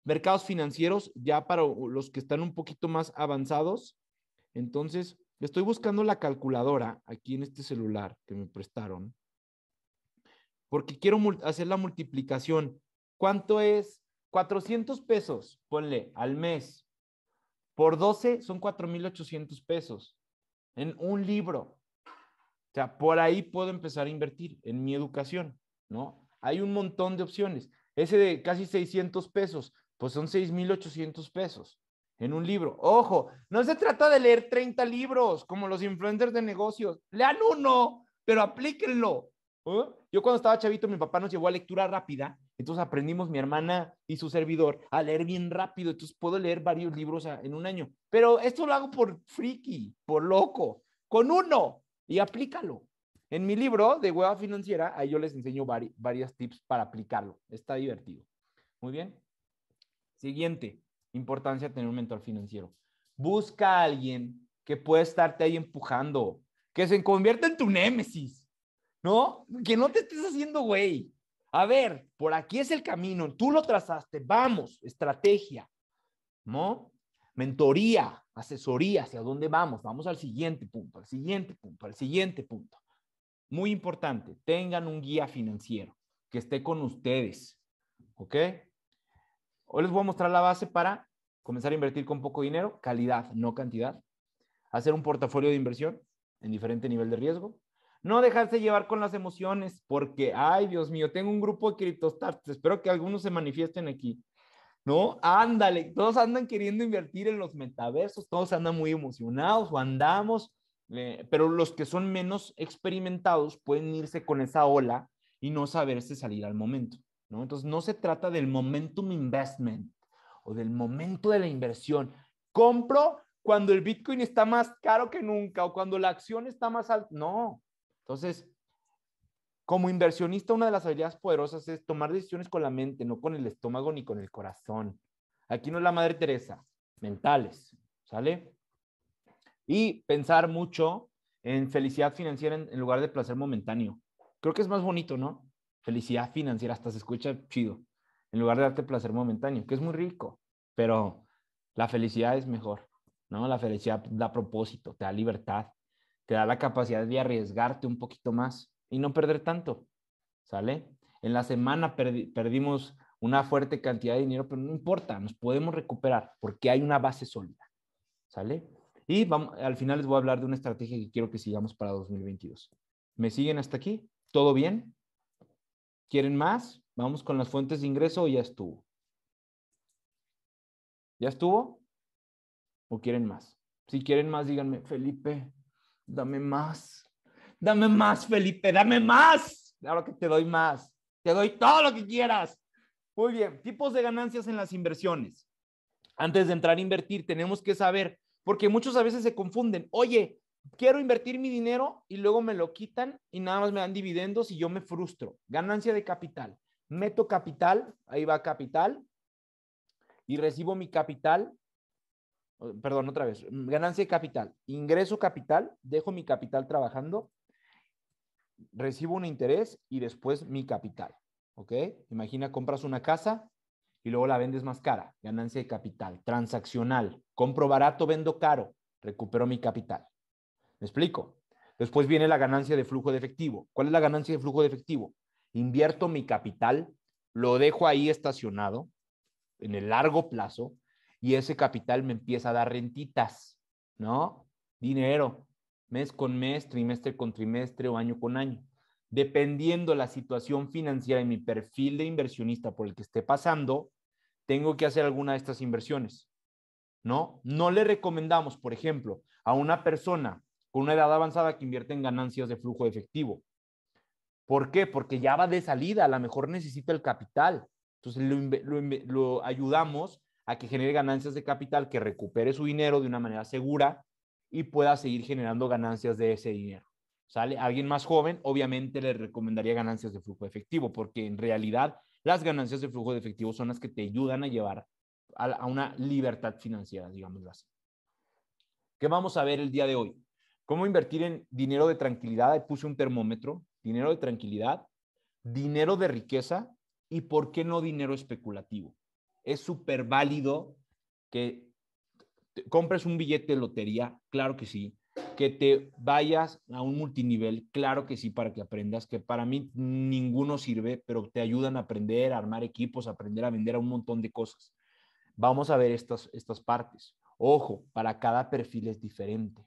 Mercados financieros, ya para los que están un poquito más avanzados. Entonces, estoy buscando la calculadora aquí en este celular que me prestaron, porque quiero hacer la multiplicación. ¿Cuánto es? 400 pesos, ponle, al mes. Por 12 son 4,800 pesos en un libro. O sea, por ahí puedo empezar a invertir en mi educación, ¿no? Hay un montón de opciones. Ese de casi 600 pesos, pues son 6,800 pesos en un libro. Ojo, no se trata de leer 30 libros como los influencers de negocios. Lean uno, pero aplíquenlo. Yo cuando estaba chavito, mi papá nos llevó a lectura rápida, entonces aprendimos mi hermana y su servidor a leer bien rápido, entonces puedo leer varios libros ah, en un año. Pero esto lo hago por friki, por loco, con uno, y aplícalo. En mi libro de hueva financiera, ahí yo les enseño varias tips para aplicarlo. Está divertido. Muy bien. Siguiente, importancia de tener un mentor financiero. Busca a alguien que pueda estarte ahí empujando, que se convierta en tu némesis, ¿no? Que no te estés haciendo güey. A ver, por aquí es el camino, tú lo trazaste, vamos, estrategia, ¿no? Mentoría, asesoría hacia dónde vamos, vamos al siguiente punto, al siguiente punto, al siguiente punto. Muy importante, tengan un guía financiero que esté con ustedes, ¿ok? Hoy les voy a mostrar la base para comenzar a invertir con poco dinero, calidad, no cantidad, hacer un portafolio de inversión en diferente nivel de riesgo, no dejarse llevar con las emociones, porque, ay, Dios mío, tengo un grupo de criptostars, espero que algunos se manifiesten aquí. ¿no? Ándale, todos andan queriendo invertir en los metaversos, todos andan muy emocionados o andamos, eh, pero los que son menos experimentados pueden irse con esa ola y no saberse salir al momento, ¿no? Entonces, no se trata del momentum investment o del momento de la inversión. Compro cuando el Bitcoin está más caro que nunca o cuando la acción está más alta. No. Entonces, como inversionista, una de las habilidades poderosas es tomar decisiones con la mente, no con el estómago ni con el corazón. Aquí no es la Madre Teresa, mentales, ¿sale? Y pensar mucho en felicidad financiera en, lugar de placer momentáneo. Creo que es más bonito, ¿no? Felicidad financiera, hasta se escucha chido, en lugar de darte placer momentáneo, que es muy rico, pero la felicidad es mejor, ¿no? La felicidad da propósito, te da libertad, te da la capacidad de arriesgarte un poquito más y no perder tanto, ¿sale? En la semana perdimos una fuerte cantidad de dinero, pero no importa, nos podemos recuperar porque hay una base sólida, ¿sale? Y vamos, al final les voy a hablar de una estrategia que quiero que sigamos para 2022. ¿Me siguen hasta aquí? ¿Todo bien? ¿Quieren más? ¿Vamos con las fuentes de ingreso o ya estuvo? ¿Ya estuvo? ¿O quieren más? Si quieren más, díganme, Felipe, dame más. Dame más, Felipe, dame más. Claro que te doy más. Te doy todo lo que quieras. Muy bien, tipos de ganancias en las inversiones. Antes de entrar a invertir, tenemos que saber, porque muchos a veces se confunden. Oye, quiero invertir mi dinero y luego me lo quitan y nada más me dan dividendos y yo me frustro. Ganancia de capital. Meto capital, ahí va capital, y recibo mi capital, perdón, otra vez, ganancia de capital, ingreso capital, dejo mi capital trabajando recibo un interés y después mi capital. ¿Ok? Imagina, compras una casa y luego la vendes más cara. Ganancia de capital, transaccional. Compro barato, vendo caro, recupero mi capital. ¿Me explico? Después viene la ganancia de flujo de efectivo. ¿Cuál es la ganancia de flujo de efectivo? Invierto mi capital, lo dejo ahí estacionado en el largo plazo y ese capital me empieza a dar rentitas, ¿no? Dinero, mes con mes, trimestre con trimestre o año con año. Dependiendo la situación financiera y mi perfil de inversionista por el que esté pasando, tengo que hacer alguna de estas inversiones. ¿No? No le recomendamos, por ejemplo, a una persona con una edad avanzada que invierte en ganancias de flujo de efectivo. ¿Por qué? Porque ya va de salida, a lo mejor necesita el capital. Entonces lo ayudamos a que genere ganancias de capital, que recupere su dinero de una manera segura y pueda seguir generando ganancias de ese dinero. ¿Sale? Alguien más joven, obviamente le recomendaría ganancias de flujo de efectivo, porque en realidad las ganancias de flujo de efectivo son las que te ayudan a llevar a, una libertad financiera, digámoslo así. ¿Qué vamos a ver el día de hoy? ¿Cómo invertir en dinero de tranquilidad? Ahí puse un termómetro, dinero de tranquilidad, dinero de riqueza y por qué no dinero especulativo. Es súper válido que compras un billete de lotería, claro que sí. Que te vayas a un multinivel, claro que sí, para que aprendas, que para mí ninguno sirve, pero te ayudan a aprender, a armar equipos, a aprender a vender a un montón de cosas. Vamos a ver estas, estas partes. Ojo, para cada perfil es diferente.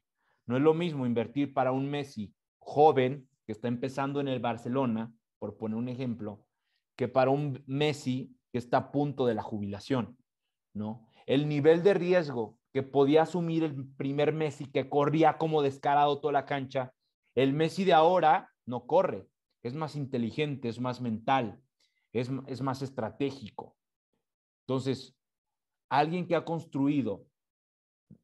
No es lo mismo invertir para un Messi joven que está empezando en el Barcelona, por poner un ejemplo, que para un Messi que está a punto de la jubilación, ¿no? El nivel de riesgo que podía asumir el primer Messi que corría como descarado toda la cancha, el Messi de ahora no corre, es más inteligente, es más mental, es, más estratégico. Entonces, alguien que ha construido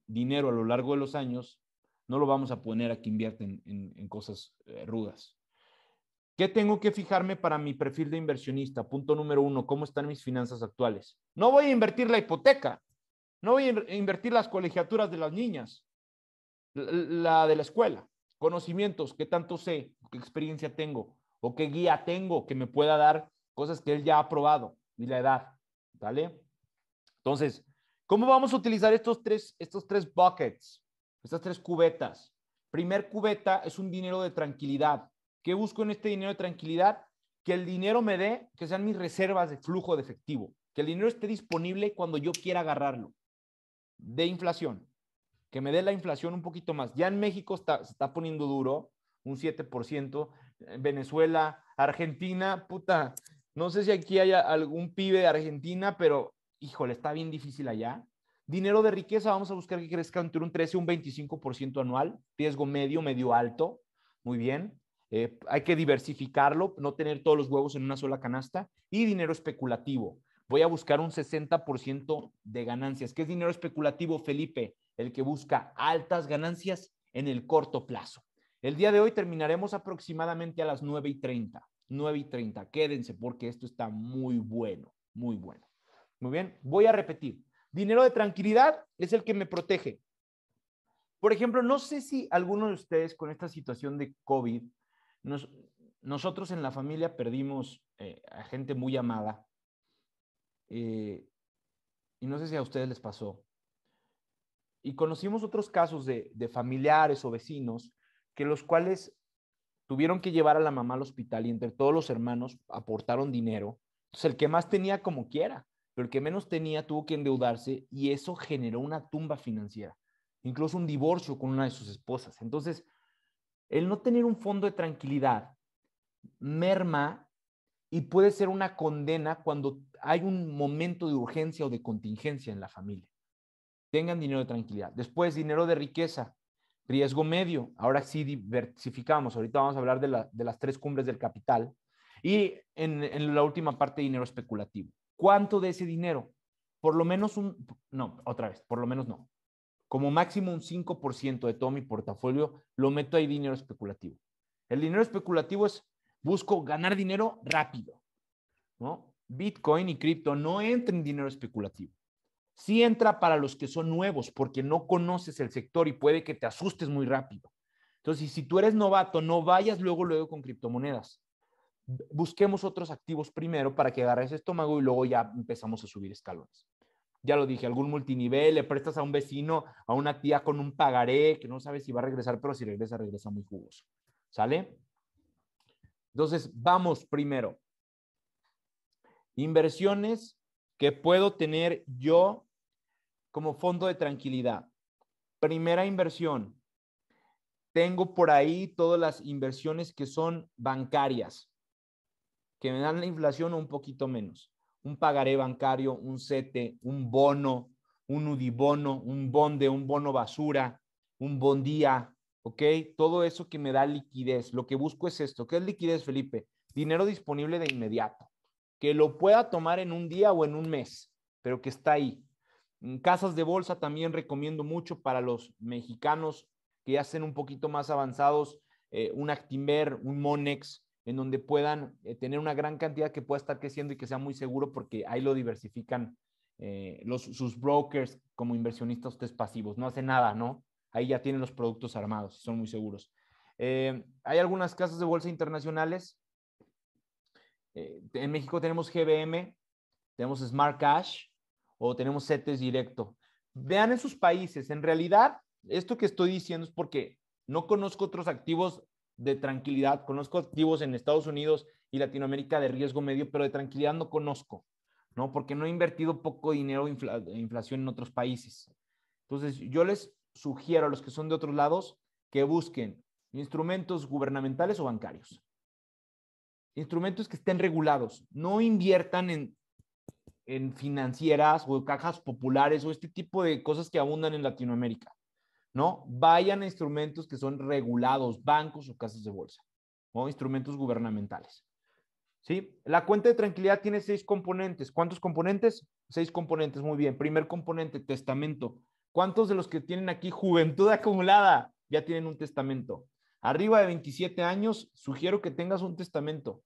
dinero a lo largo de los años, no lo vamos a poner a que invierte en, en cosas eh, rudas. ¿Qué tengo que fijarme para mi perfil de inversionista? Punto número uno, ¿cómo están mis finanzas actuales? No voy a invertir la hipoteca, no voy a invertir las colegiaturas de las niñas, la de la escuela, conocimientos, qué tanto sé, qué experiencia tengo o qué guía tengo que me pueda dar cosas que él ya ha probado y la edad, ¿vale? Entonces, ¿cómo vamos a utilizar estos tres, estos tres buckets, estas tres cubetas? Primer cubeta es un dinero de tranquilidad. ¿Qué busco en este dinero de tranquilidad? Que el dinero me dé, que sean mis reservas de flujo de efectivo, que el dinero esté disponible cuando yo quiera agarrarlo de inflación, que me dé la inflación un poquito más. Ya en México está, se está poniendo duro, un 7%, eh, Venezuela, Argentina, puta, no sé si aquí haya algún pibe de Argentina, pero híjole, está bien difícil allá. Dinero de riqueza, vamos a buscar que crezca entre un 13 y un 25% anual, riesgo medio, medio alto, muy bien. Eh, hay que diversificarlo, no tener todos los huevos en una sola canasta y dinero especulativo voy a buscar un 60% de ganancias, que es dinero especulativo, Felipe, el que busca altas ganancias en el corto plazo. El día de hoy terminaremos aproximadamente a las 9 y 30. nueve y 30, quédense porque esto está muy bueno, muy bueno. Muy bien, voy a repetir. Dinero de tranquilidad es el que me protege. Por ejemplo, no sé si alguno de ustedes con esta situación de COVID, nosotros en la familia perdimos eh, a gente muy amada, eh, y no sé si a ustedes les pasó. Y conocimos otros casos de, de familiares o vecinos que los cuales tuvieron que llevar a la mamá al hospital y entre todos los hermanos aportaron dinero. Entonces el que más tenía como quiera, pero el que menos tenía tuvo que endeudarse y eso generó una tumba financiera, incluso un divorcio con una de sus esposas. Entonces, el no tener un fondo de tranquilidad merma y puede ser una condena cuando hay un momento de urgencia o de contingencia en la familia. Tengan dinero de tranquilidad. Después, dinero de riqueza, riesgo medio. Ahora sí diversificamos. Ahorita vamos a hablar de, las tres cumbres del capital. Y en, en, la última parte, dinero especulativo. ¿Cuánto de ese dinero? Por lo menos un, no, otra vez, por lo menos no. Como máximo un 5% de todo mi portafolio lo meto ahí dinero especulativo. El dinero especulativo es busco ganar dinero rápido, ¿no? Bitcoin y cripto no entran en dinero especulativo. Sí entra para los que son nuevos porque no conoces el sector y puede que te asustes muy rápido. Entonces, si tú eres novato, no vayas luego luego con criptomonedas. Busquemos otros activos primero para que agarres estómago y luego ya empezamos a subir escalones. Ya lo dije, algún multinivel, le prestas a un vecino, a una tía con un pagaré que no sabe si va a regresar, pero si regresa, regresa muy jugoso. ¿Sale? Entonces, vamos primero. Inversiones que puedo tener yo como fondo de tranquilidad. Primera inversión. Tengo por ahí todas las inversiones que son bancarias, que me dan la inflación un poquito menos. Un pagaré bancario, un CETE, un bono, un UDIBONO, un bonde, un bono basura, un bondía, ¿ok? Todo eso que me da liquidez. Lo que busco es esto. ¿Qué es liquidez, Felipe? Dinero disponible de inmediato, que lo pueda tomar en un día o en un mes, pero que está ahí. Mm, casas de bolsa también recomiendo mucho para los mexicanos que ya un poquito más avanzados, eh, un Actimer, un Monex, en donde puedan eh, tener una gran cantidad que pueda estar creciendo y que sea muy seguro porque ahí lo diversifican eh, los, sus brokers como inversionistas ustedes pasivos. No hace nada, ¿no? ahí ya tienen los productos armados, son muy seguros. Eh, hay algunas casas de bolsa internacionales. Eh, en México tenemos GBM, tenemos Smart Cash o tenemos CETES Directo. Vean en sus países, en realidad, esto que estoy diciendo es porque no conozco otros activos de tranquilidad, conozco activos en Estados Unidos y Latinoamérica de riesgo medio, pero de tranquilidad no conozco, ¿no? Porque no he invertido poco dinero en inflación en otros países. Entonces, yo les sugiero a los que son de otros lados que busquen instrumentos gubernamentales o bancarios. Instrumentos que estén regulados. No inviertan en, financieras o cajas populares o este tipo de cosas que abundan en Latinoamérica. ¿no? Vayan a instrumentos que son regulados, bancos o casas de bolsa, o instrumentos gubernamentales. ¿Sí? La cuenta de tranquilidad tiene seis componentes. ¿Cuántos componentes? Seis componentes, muy bien. Primer componente, testamento. ¿Cuántos de los que tienen aquí juventud acumulada ya tienen un testamento? Arriba de 27 años, sugiero que tengas un testamento.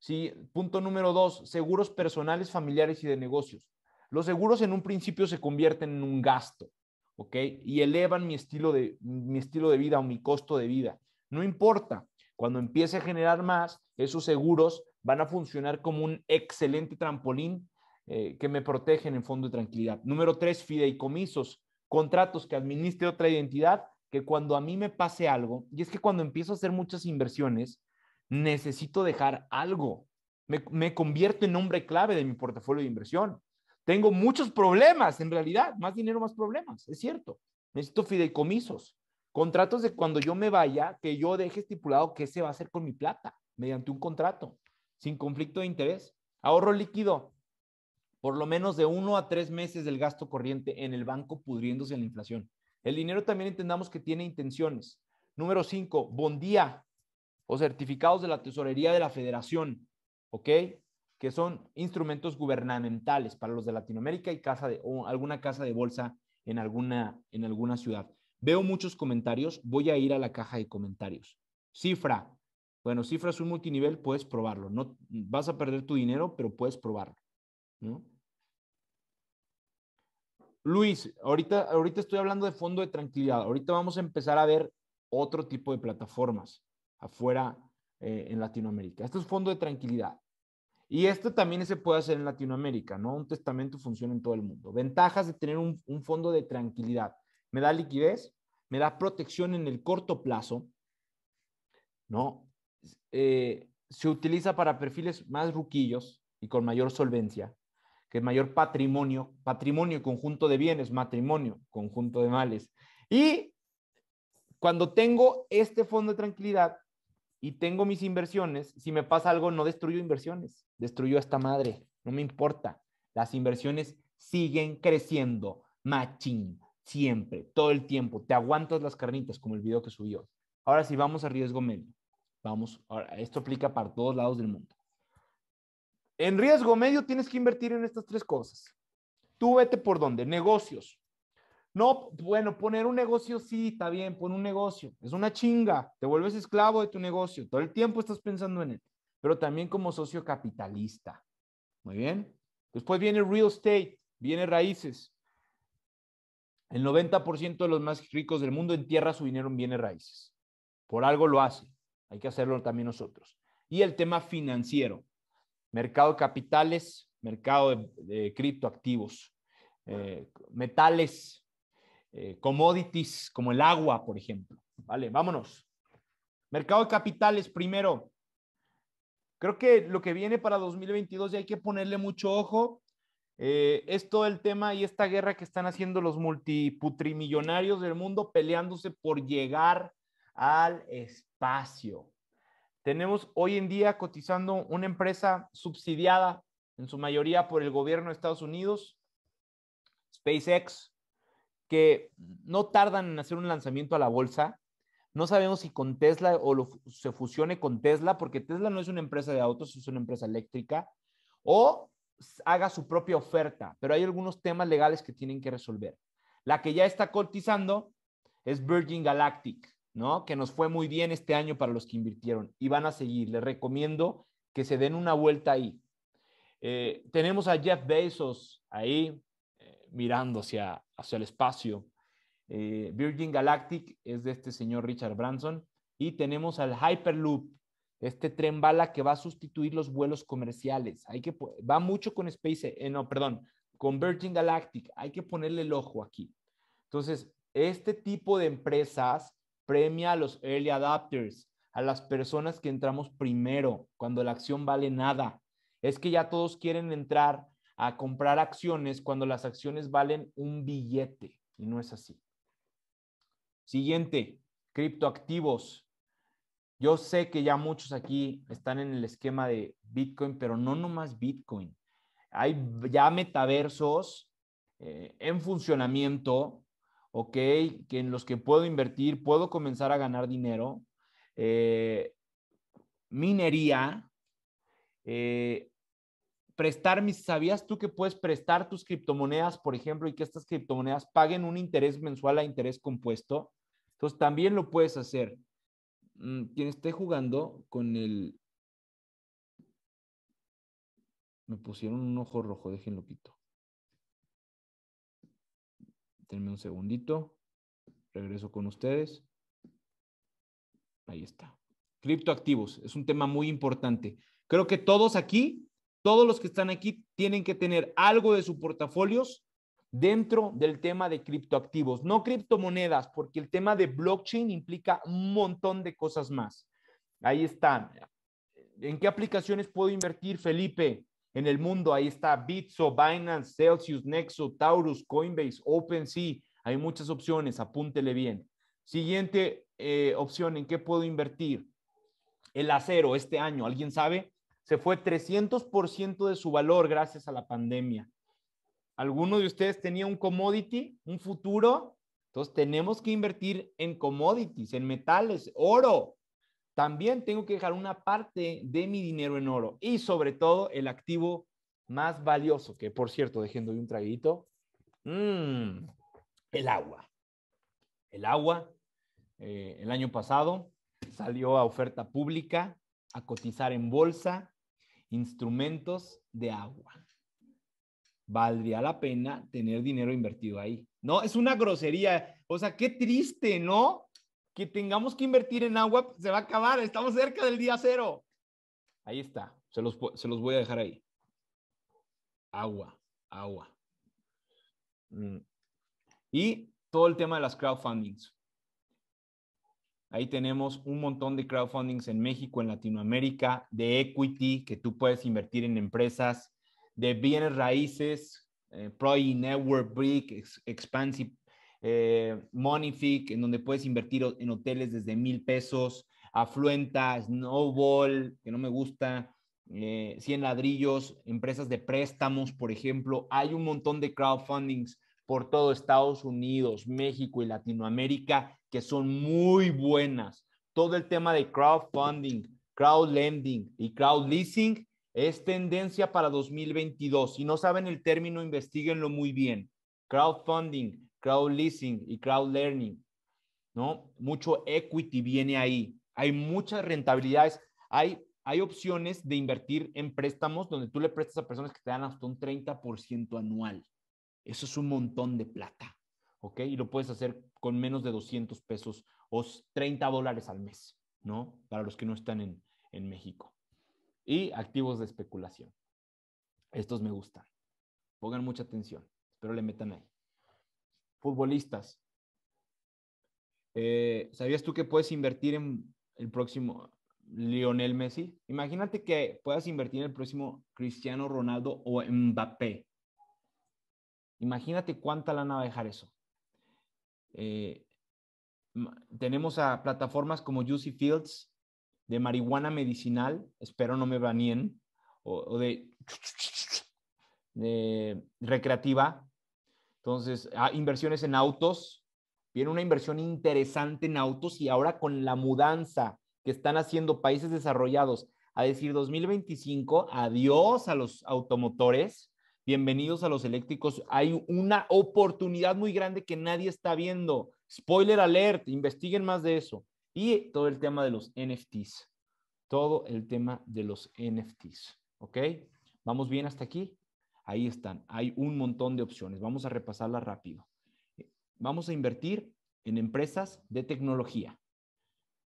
Sí, punto número dos, seguros personales, familiares y de negocios. Los seguros en un principio se convierten en un gasto, ¿ok? Y elevan mi estilo de, mi estilo de vida o mi costo de vida. No importa, cuando empiece a generar más, esos seguros van a funcionar como un excelente trampolín eh, que me protegen en fondo de tranquilidad. Número tres, fideicomisos contratos que administre otra identidad, que cuando a mí me pase algo, y es que cuando empiezo a hacer muchas inversiones, necesito dejar algo. Me, convierto en hombre clave de mi portafolio de inversión. Tengo muchos problemas, en realidad, más dinero, más problemas, es cierto. Necesito fideicomisos, contratos de cuando yo me vaya, que yo deje estipulado qué se va a hacer con mi plata mediante un contrato, sin conflicto de interés. Ahorro líquido, por lo menos de uno a tres meses del gasto corriente en el banco pudriéndose la inflación. El dinero también entendamos que tiene intenciones. Número cinco, bondía o certificados de la tesorería de la federación, ¿ok? Que son instrumentos gubernamentales para los de Latinoamérica y casa de, o alguna casa de bolsa en alguna, en alguna ciudad. Veo muchos comentarios, voy a ir a la caja de comentarios. Cifra. Bueno, cifra es un multinivel, puedes probarlo. No, vas a perder tu dinero, pero puedes probarlo. ¿no? Luis, ahorita, ahorita estoy hablando de fondo de tranquilidad. Ahorita vamos a empezar a ver otro tipo de plataformas afuera eh, en Latinoamérica. Esto es fondo de tranquilidad. Y esto también se puede hacer en Latinoamérica, ¿no? Un testamento funciona en todo el mundo. Ventajas de tener un, fondo de tranquilidad. Me da liquidez, me da protección en el corto plazo, ¿no? Eh, se utiliza para perfiles más ruquillos y con mayor solvencia que es mayor patrimonio, patrimonio, conjunto de bienes, matrimonio, conjunto de males. Y cuando tengo este fondo de tranquilidad y tengo mis inversiones, si me pasa algo, no destruyo inversiones, destruyo a esta madre, no me importa. Las inversiones siguen creciendo, machín, siempre, todo el tiempo. Te aguantas las carnitas, como el video que subió. Ahora sí, vamos a riesgo medio. Vamos, esto aplica para todos lados del mundo. En riesgo medio tienes que invertir en estas tres cosas. Tú vete por dónde, negocios. No, bueno, poner un negocio sí, está bien, pon un negocio. Es una chinga, te vuelves esclavo de tu negocio, todo el tiempo estás pensando en él, pero también como socio capitalista. Muy bien. Después viene real estate, viene raíces. El 90% de los más ricos del mundo entierra su dinero en bienes raíces. Por algo lo hace. Hay que hacerlo también nosotros. Y el tema financiero mercado de capitales, mercado de, criptoactivos, eh, metales, eh, commodities como el agua, por ejemplo. Vale, vámonos. Mercado de capitales primero. Creo que lo que viene para 2022 y hay que ponerle mucho ojo. Eh, es todo el tema y esta guerra que están haciendo los multiputrimillonarios del mundo peleándose por llegar al espacio. Tenemos hoy en día cotizando una empresa subsidiada en su mayoría por el gobierno de Estados Unidos, SpaceX, que no tardan en hacer un lanzamiento a la bolsa. No sabemos si con Tesla o se fusione con Tesla, porque Tesla no es una empresa de autos, es una empresa eléctrica, o haga su propia oferta, pero hay algunos temas legales que tienen que resolver. La que ya está cotizando es Virgin Galactic. Que nos fue muy bien este año para los que invirtieron y van a seguir. Les recomiendo que se den una vuelta ahí. Eh, tenemos a Jeff Bezos ahí mirándose eh, mirando hacia, el espacio. Eh, Virgin Galactic es de este señor Richard Branson. Y tenemos al Hyperloop, este tren bala que va a sustituir los vuelos comerciales. Hay que, va mucho con Space, no, perdón, con Virgin Galactic. Hay que ponerle el ojo aquí. Entonces, este tipo de empresas Premia a los early adapters, a las personas que entramos primero, cuando la acción vale nada. Es que ya todos quieren entrar a comprar acciones cuando las acciones valen un billete y no es así. Siguiente, criptoactivos. Yo sé que ya muchos aquí están en el esquema de Bitcoin, pero no nomás Bitcoin. Hay ya metaversos eh, en funcionamiento ok, que en los que puedo invertir, puedo comenzar a ganar dinero, eh, minería, eh, prestar mis, ¿sabías tú que puedes prestar tus criptomonedas, por ejemplo, y que estas criptomonedas paguen un interés mensual a interés compuesto? Entonces también lo puedes hacer. Mm, quien esté jugando con el... Me pusieron un ojo rojo, déjenlo quito déjenme un segundito. Regreso con ustedes. Ahí está. Criptoactivos. Es un tema muy importante. Creo que todos aquí, todos los que están aquí, tienen que tener algo de sus portafolios dentro del tema de criptoactivos. No criptomonedas, porque el tema de blockchain implica un montón de cosas más. Ahí está. ¿En qué aplicaciones puedo invertir, Felipe? en el mundo. Ahí está Bitso, Binance, Celsius, Nexo, Taurus, Coinbase, OpenSea. Hay muchas opciones, apúntele bien. Siguiente eh, opción, ¿en qué puedo invertir? El acero este año, ¿alguien sabe? Se fue 300% de su valor gracias a la pandemia. ¿Alguno de ustedes tenía un commodity, un futuro? Entonces tenemos que invertir en commodities, en metales, oro, también tengo que dejar una parte de mi dinero en oro y sobre todo el activo más valioso, que por cierto, dejando de un traguito, mm, el agua. El agua, eh, el año pasado salió a oferta pública, a cotizar en bolsa, instrumentos de agua. Valdría la pena tener dinero invertido ahí. No, es una grosería. O sea, qué triste, ¿no? que tengamos que invertir en agua pues, se va a acabar. Estamos cerca del día cero. Ahí está. Se los, voy a dejar ahí. Agua, agua. Mm. Y todo el tema de las crowdfundings. Ahí tenemos un montón de crowdfundings en México, en Latinoamérica, de equity que tú puedes invertir en empresas, de bienes raíces, eh, Network, Brick, Expansive eh, en donde puedes invertir en hoteles desde mil pesos, Afluenta, Snowball, que no me gusta, eh, Cien 100 ladrillos, empresas de préstamos, por ejemplo. Hay un montón de crowdfundings por todo Estados Unidos, México y Latinoamérica que son muy buenas. Todo el tema de crowdfunding, crowdlending y crowdleasing es tendencia para 2022. Si no saben el término, investiguenlo muy bien. Crowdfunding, crowd leasing y crowd learning, ¿no? Mucho equity viene ahí. Hay muchas rentabilidades. Hay, hay opciones de invertir en préstamos donde tú le prestas a personas que te dan hasta un 30% anual. Eso es un montón de plata, ¿ok? Y lo puedes hacer con menos de 200 pesos o 30 dólares al mes, ¿no? Para los que no están en, en México. Y activos de especulación. Estos me gustan. Pongan mucha atención. Espero le metan ahí futbolistas. Eh, ¿Sabías tú que puedes invertir en el próximo Lionel Messi? Imagínate que puedas invertir en el próximo Cristiano Ronaldo o Mbappé. Imagínate cuánta lana va a dejar eso. Eh, tenemos a plataformas como Juicy Fields de marihuana medicinal, espero no me banien, o, de recreativa, entonces, ah, inversiones en autos. Viene una inversión interesante en autos y ahora con la mudanza que están haciendo países desarrollados a decir 2025, adiós a los automotores, bienvenidos a los eléctricos. Hay una oportunidad muy grande que nadie está viendo. Spoiler alert, investiguen más de eso. Y todo el tema de los NFTs. Todo el tema de los NFTs. ¿Ok? ¿Vamos bien hasta aquí? Ahí están, hay un montón de opciones. Vamos a repasarlas rápido. Eh, vamos a invertir en empresas de tecnología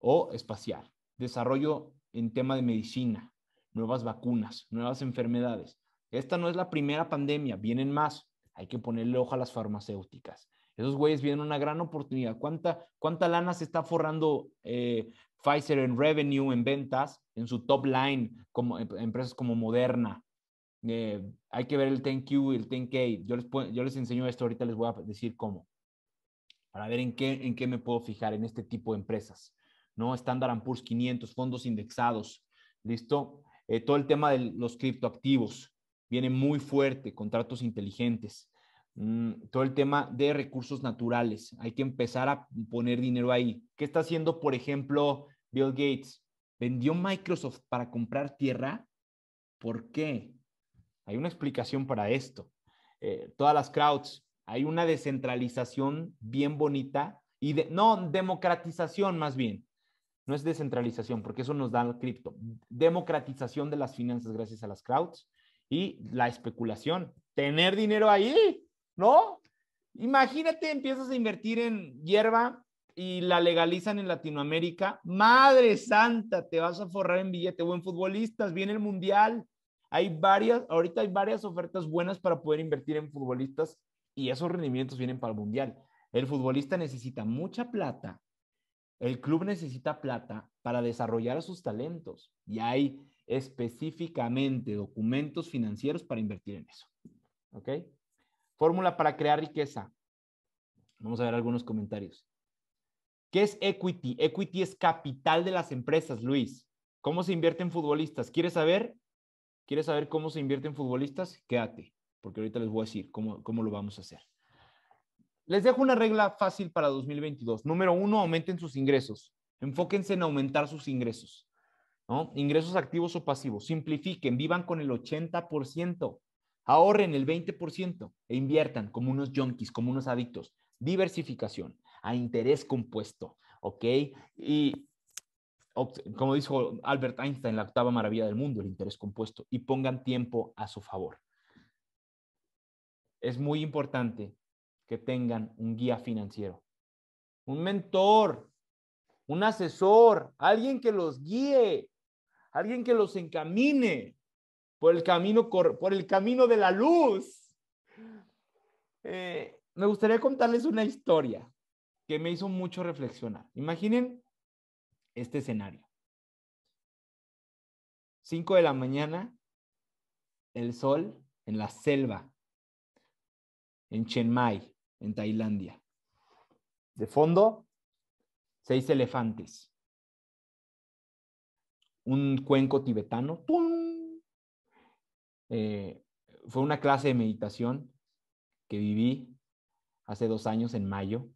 o espacial, desarrollo en tema de medicina, nuevas vacunas, nuevas enfermedades. Esta no es la primera pandemia, vienen más. Hay que ponerle ojo a las farmacéuticas. Esos güeyes vienen una gran oportunidad. ¿Cuánta, lana se está forrando eh, Pfizer en revenue, en ventas, en su top line, como em, empresas como Moderna, eh, hay que ver el 10Q y el 10K. Yo les, enseño esto, ahorita les voy a decir cómo. Para ver en qué, me puedo fijar en este tipo de empresas. ¿no? Standard Poor's 500, fondos indexados. ¿Listo? Eh, todo el tema de los criptoactivos viene muy fuerte, contratos inteligentes. Mm, todo el tema de recursos naturales. Hay que empezar a poner dinero ahí. ¿Qué está haciendo, por ejemplo, Bill Gates? ¿Vendió Microsoft para comprar tierra? ¿Por qué? hay una explicación para esto. Eh, todas las crowds, hay una descentralización bien bonita y no, democratización más bien. No es descentralización, porque eso nos da el cripto. Democratización de las finanzas gracias a las crowds y la especulación. Tener dinero ahí, ¿no? Imagínate, empiezas a invertir en hierba y la legalizan en Latinoamérica. Madre santa, te vas a forrar en billete Buen en futbolistas, viene el mundial. Hay varias, ahorita hay varias ofertas buenas para poder invertir en futbolistas y esos rendimientos vienen para el Mundial. El futbolista necesita mucha plata, el club necesita plata para desarrollar sus talentos y hay específicamente documentos financieros para invertir en eso. ¿Ok? Fórmula para crear riqueza. Vamos a ver algunos comentarios. ¿Qué es equity? Equity es capital de las empresas, Luis. ¿Cómo se invierte en futbolistas? ¿Quieres saber? ¿Quieres saber cómo se invierte en futbolistas? Quédate, porque ahorita les voy a decir cómo, lo vamos a hacer. Les dejo una regla fácil para 2022. Número uno, aumenten sus ingresos. Enfóquense en aumentar sus ingresos. ¿no? Ingresos activos o pasivos. Simplifiquen, vivan con el 80%. Ahorren el 20% e inviertan como unos junkies, como unos adictos. Diversificación a interés compuesto, ¿ok? Y como dijo Albert Einstein, la octava maravilla del mundo, el interés compuesto, y pongan tiempo a su favor. Es muy importante que tengan un guía financiero, un mentor, un asesor, alguien que los guíe, alguien que los encamine por el camino, por el camino de la luz. Eh, me gustaría contarles una historia que me hizo mucho reflexionar. Imaginen este escenario. Cinco de la mañana, el sol en la selva, en Chiang Mai, en Tailandia. De fondo, seis elefantes. Un cuenco tibetano. Eh, fue una clase de meditación que viví hace dos años en mayo.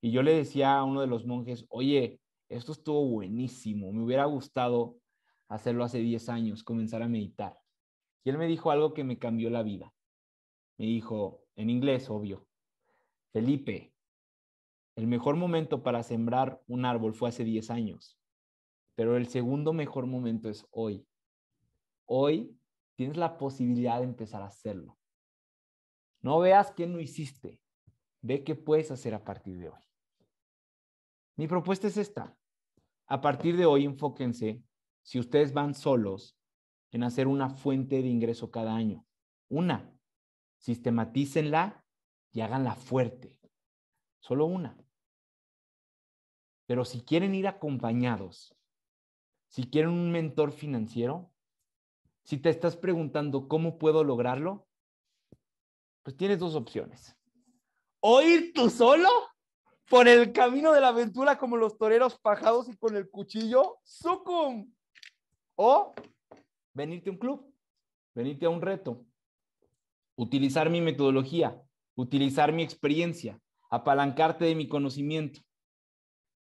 Y yo le decía a uno de los monjes, oye, esto estuvo buenísimo, me hubiera gustado hacerlo hace 10 años, comenzar a meditar. Y él me dijo algo que me cambió la vida. Me dijo, en inglés, obvio, Felipe, el mejor momento para sembrar un árbol fue hace 10 años, pero el segundo mejor momento es hoy. Hoy tienes la posibilidad de empezar a hacerlo. No veas que no hiciste, ve qué puedes hacer a partir de hoy. Mi propuesta es esta. A partir de hoy, enfóquense, si ustedes van solos, en hacer una fuente de ingreso cada año. Una. Sistematícenla y háganla fuerte. Solo una. Pero si quieren ir acompañados, si quieren un mentor financiero, si te estás preguntando cómo puedo lograrlo, pues tienes dos opciones. O ir tú solo por el camino de la aventura como los toreros pajados y con el cuchillo, sucum. O venirte a un club, venirte a un reto, utilizar mi metodología, utilizar mi experiencia, apalancarte de mi conocimiento,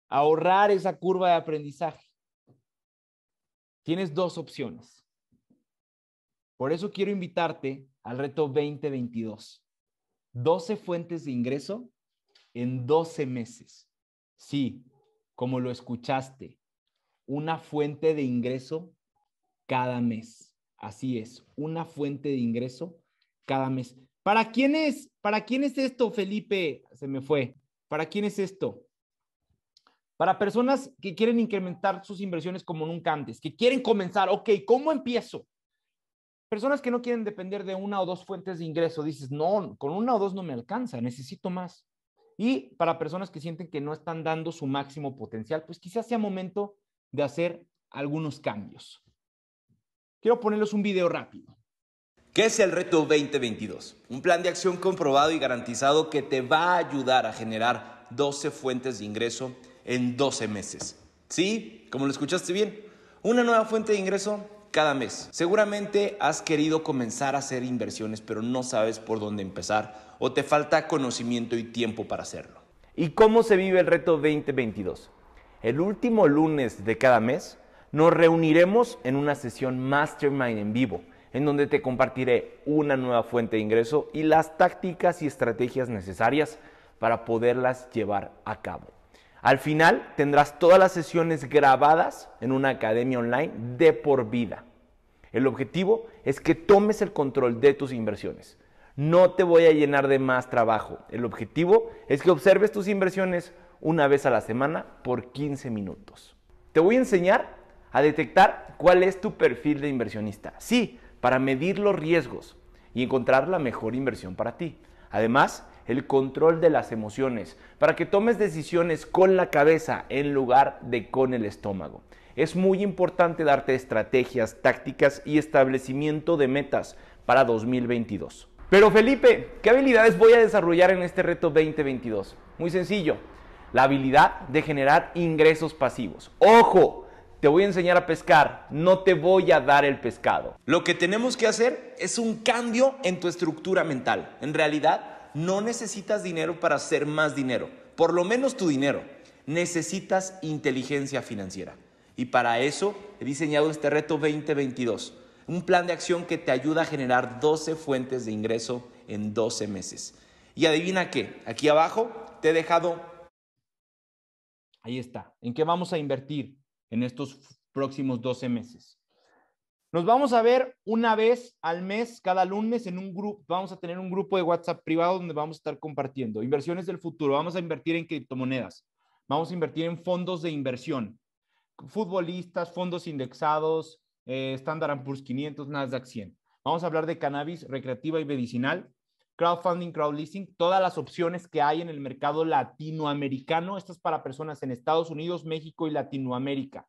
ahorrar esa curva de aprendizaje. Tienes dos opciones. Por eso quiero invitarte al reto 2022. 12 fuentes de ingreso en 12 meses. Sí, como lo escuchaste, una fuente de ingreso cada mes. Así es, una fuente de ingreso cada mes. ¿Para quién es? ¿Para quién es esto, Felipe? Se me fue. ¿Para quién es esto? Para personas que quieren incrementar sus inversiones como nunca antes, que quieren comenzar, ok, ¿cómo empiezo? Personas que no quieren depender de una o dos fuentes de ingreso, dices, no, con una o dos no me alcanza, necesito más. Y para personas que sienten que no están dando su máximo potencial, pues quizás sea momento de hacer algunos cambios. Quiero ponerles un video rápido. ¿Qué es el reto 2022? Un plan de acción comprobado y garantizado que te va a ayudar a generar 12 fuentes de ingreso en 12 meses. ¿Sí? Como lo escuchaste bien, una nueva fuente de ingreso cada mes. Seguramente has querido comenzar a hacer inversiones, pero no sabes por dónde empezar o te falta conocimiento y tiempo para hacerlo. ¿Y cómo se vive el reto 2022? El último lunes de cada mes nos reuniremos en una sesión Mastermind en vivo, en donde te compartiré una nueva fuente de ingreso y las tácticas y estrategias necesarias para poderlas llevar a cabo. Al final tendrás todas las sesiones grabadas en una academia online de por vida. El objetivo es que tomes el control de tus inversiones no te voy a llenar de más trabajo. El objetivo es que observes tus inversiones una vez a la semana por 15 minutos. Te voy a enseñar a detectar cuál es tu perfil de inversionista. Sí, para medir los riesgos y encontrar la mejor inversión para ti. Además, el control de las emociones, para que tomes decisiones con la cabeza en lugar de con el estómago. Es muy importante darte estrategias, tácticas y establecimiento de metas para 2022. Pero Felipe, ¿qué habilidades voy a desarrollar en este reto 2022? Muy sencillo, la habilidad de generar ingresos pasivos. Ojo, te voy a enseñar a pescar, no te voy a dar el pescado. Lo que tenemos que hacer es un cambio en tu estructura mental. En realidad, no necesitas dinero para hacer más dinero, por lo menos tu dinero. Necesitas inteligencia financiera. Y para eso he diseñado este reto 2022 un plan de acción que te ayuda a generar 12 fuentes de ingreso en 12 meses. Y adivina qué, aquí abajo te he dejado... Ahí está, ¿en qué vamos a invertir en estos próximos 12 meses? Nos vamos a ver una vez al mes, cada lunes, en un grupo. Vamos a tener un grupo de WhatsApp privado donde vamos a estar compartiendo inversiones del futuro. Vamos a invertir en criptomonedas. Vamos a invertir en fondos de inversión, futbolistas, fondos indexados, Estándar, eh, Standard Poor's 500, Nasdaq 100. Vamos a hablar de cannabis recreativa y medicinal, crowdfunding, crowdlisting todas las opciones que hay en el mercado latinoamericano. esto es para personas en Estados Unidos, México y Latinoamérica.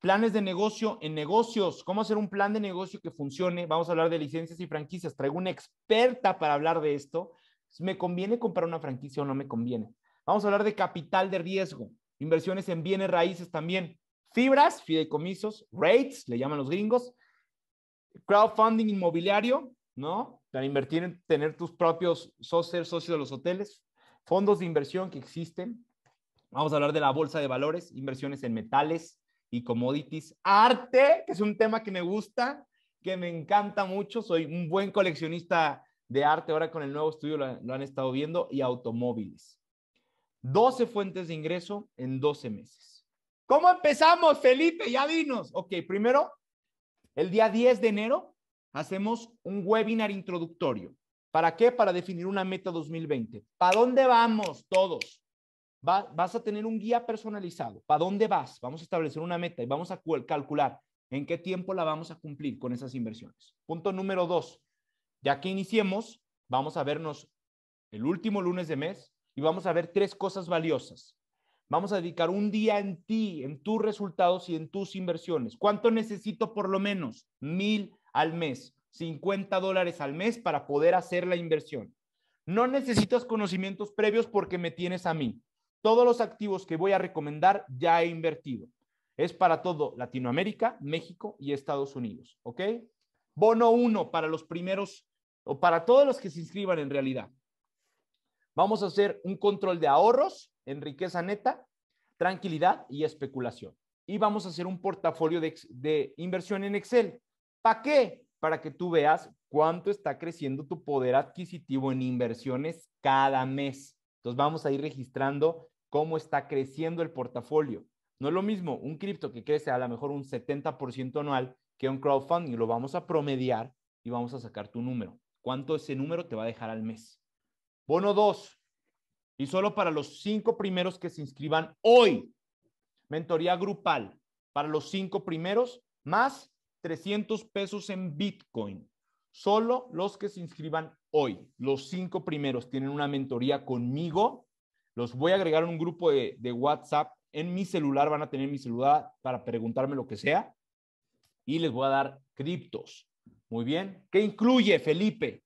Planes de negocio en negocios. ¿Cómo hacer un plan de negocio que funcione? Vamos a hablar de licencias y franquicias. Traigo una experta para hablar de esto. ¿Me conviene comprar una franquicia o no me conviene? Vamos a hablar de capital de riesgo, inversiones en bienes raíces también. Fibras, fideicomisos, rates, le llaman los gringos, crowdfunding inmobiliario, ¿no? Para invertir en tener tus propios socios, de los hoteles, fondos de inversión que existen. Vamos a hablar de la bolsa de valores, inversiones en metales y commodities, arte, que es un tema que me gusta, que me encanta mucho. Soy un buen coleccionista de arte ahora con el nuevo estudio, lo han estado viendo, y automóviles. 12 fuentes de ingreso en 12 meses. ¿Cómo empezamos, Felipe? Ya dinos. Ok, primero, el día 10 de enero hacemos un webinar introductorio. ¿Para qué? Para definir una meta 2020. ¿Para dónde vamos todos? vas a tener un guía personalizado. ¿Para dónde vas? Vamos a establecer una meta y vamos a calcular en qué tiempo la vamos a cumplir con esas inversiones. Punto número dos. Ya que iniciemos, vamos a vernos el último lunes de mes y vamos a ver tres cosas valiosas Vamos a dedicar un día en ti, en tus resultados y en tus inversiones. ¿Cuánto necesito por lo menos? Mil al mes, 50 dólares al mes para poder hacer la inversión. No necesitas conocimientos previos porque me tienes a mí. Todos los activos que voy a recomendar ya he invertido. Es para todo Latinoamérica, México y Estados Unidos. ¿Ok? Bono uno para los primeros o para todos los que se inscriban en realidad. Vamos a hacer un control de ahorros en riqueza neta, tranquilidad y especulación. Y vamos a hacer un portafolio de, inversión en Excel. ¿Para qué? Para que tú veas cuánto está creciendo tu poder adquisitivo en inversiones cada mes. Entonces vamos a ir registrando cómo está creciendo el portafolio. No es lo mismo un cripto que crece a lo mejor un 70% anual que un crowdfunding. Lo vamos a promediar y vamos a sacar tu número. ¿Cuánto ese número te va a dejar al mes? Bono 2. Y solo para los cinco primeros que se inscriban hoy. Mentoría grupal para los cinco primeros, más 300 pesos en Bitcoin. Solo los que se inscriban hoy, los cinco primeros, tienen una mentoría conmigo. Los voy a agregar a un grupo de, de WhatsApp en mi celular. Van a tener mi celular para preguntarme lo que sea. Y les voy a dar criptos. Muy bien. ¿Qué incluye, Felipe?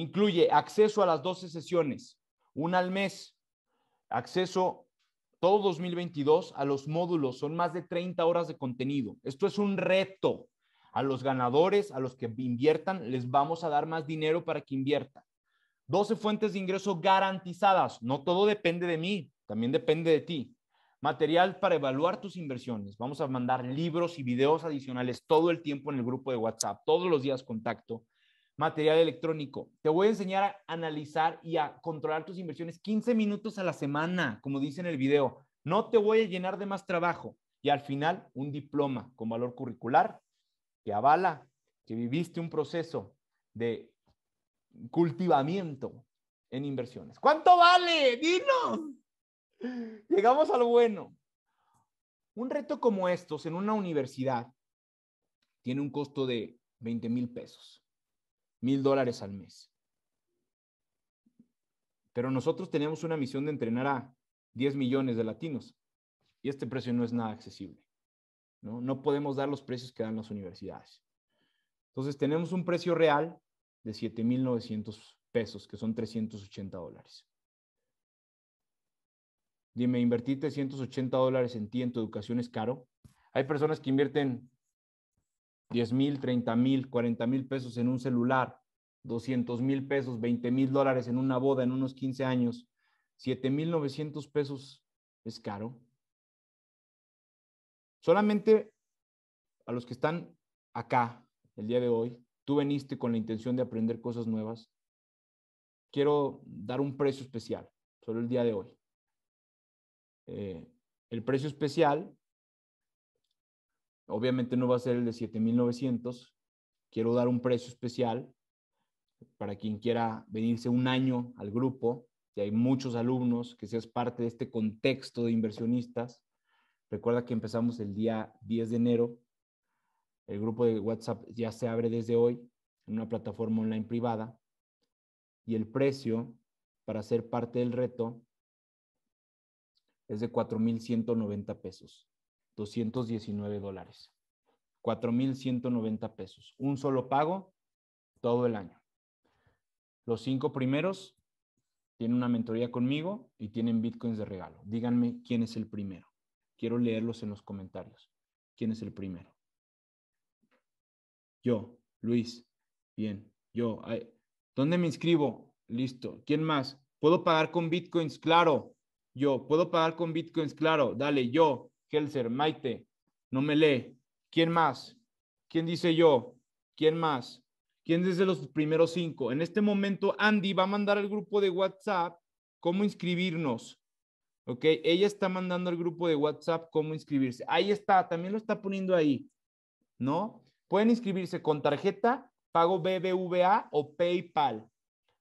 Incluye acceso a las 12 sesiones, una al mes, acceso todo 2022 a los módulos. Son más de 30 horas de contenido. Esto es un reto. A los ganadores, a los que inviertan, les vamos a dar más dinero para que inviertan. 12 fuentes de ingreso garantizadas. No todo depende de mí, también depende de ti. Material para evaluar tus inversiones. Vamos a mandar libros y videos adicionales todo el tiempo en el grupo de WhatsApp, todos los días contacto material electrónico. Te voy a enseñar a analizar y a controlar tus inversiones 15 minutos a la semana, como dice en el video. No te voy a llenar de más trabajo. Y al final, un diploma con valor curricular que avala que viviste un proceso de cultivamiento en inversiones. ¿Cuánto vale? Dinos. Llegamos lo bueno. Un reto como estos en una universidad tiene un costo de 20 mil pesos mil dólares al mes. Pero nosotros tenemos una misión de entrenar a 10 millones de latinos y este precio no es nada accesible. ¿no? podemos dar los precios que dan las universidades. Entonces tenemos un precio real de 7.900 pesos, que son 380 dólares. Dime, invertir 380 dólares en ti, en tu educación es caro. Hay personas que invierten 10 mil, 30 mil, 40 mil pesos en un celular, 200 mil pesos, 20 mil dólares en una boda en unos 15 años, 7 mil 900 pesos es caro. Solamente a los que están acá el día de hoy, tú veniste con la intención de aprender cosas nuevas, quiero dar un precio especial, solo el día de hoy. Eh, el precio especial Obviamente no va a ser el de 7.900. Quiero dar un precio especial para quien quiera venirse un año al grupo. Si hay muchos alumnos, que seas parte de este contexto de inversionistas. Recuerda que empezamos el día 10 de enero. El grupo de WhatsApp ya se abre desde hoy en una plataforma online privada. Y el precio para ser parte del reto es de 4.190 pesos. 219 dólares. 4.190 pesos. Un solo pago todo el año. Los cinco primeros tienen una mentoría conmigo y tienen bitcoins de regalo. Díganme quién es el primero. Quiero leerlos en los comentarios. ¿Quién es el primero? Yo, Luis. Bien, yo. ¿Dónde me inscribo? Listo. ¿Quién más? ¿Puedo pagar con bitcoins? Claro. Yo. ¿Puedo pagar con bitcoins? Claro. Dale, yo. Kelser, Maite, no me lee. ¿Quién más? ¿Quién dice yo? ¿Quién más? ¿Quién desde los primeros cinco? En este momento, Andy va a mandar al grupo de WhatsApp cómo inscribirnos. ¿Ok? Ella está mandando al grupo de WhatsApp cómo inscribirse. Ahí está, también lo está poniendo ahí. ¿No? Pueden inscribirse con tarjeta, pago BBVA o PayPal.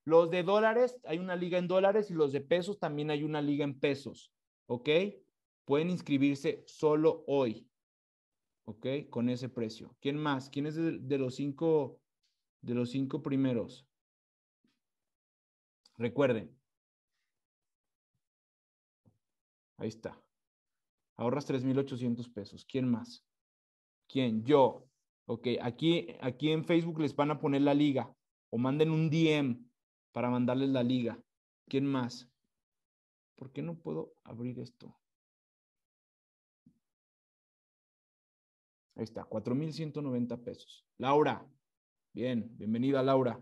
Los de dólares, hay una liga en dólares y los de pesos también hay una liga en pesos. ¿Ok? Pueden inscribirse solo hoy, ¿ok? Con ese precio. ¿Quién más? ¿Quién es de, los cinco, de los primeros? Recuerden. Ahí está. Ahorras 3.800 pesos. ¿Quién más? ¿Quién? Yo. Ok, aquí, aquí en Facebook les van a poner la liga o manden un DM para mandarles la liga. ¿Quién más? ¿Por qué no puedo abrir esto? Ahí está, 4,190 pesos. Laura, bien, bienvenida Laura.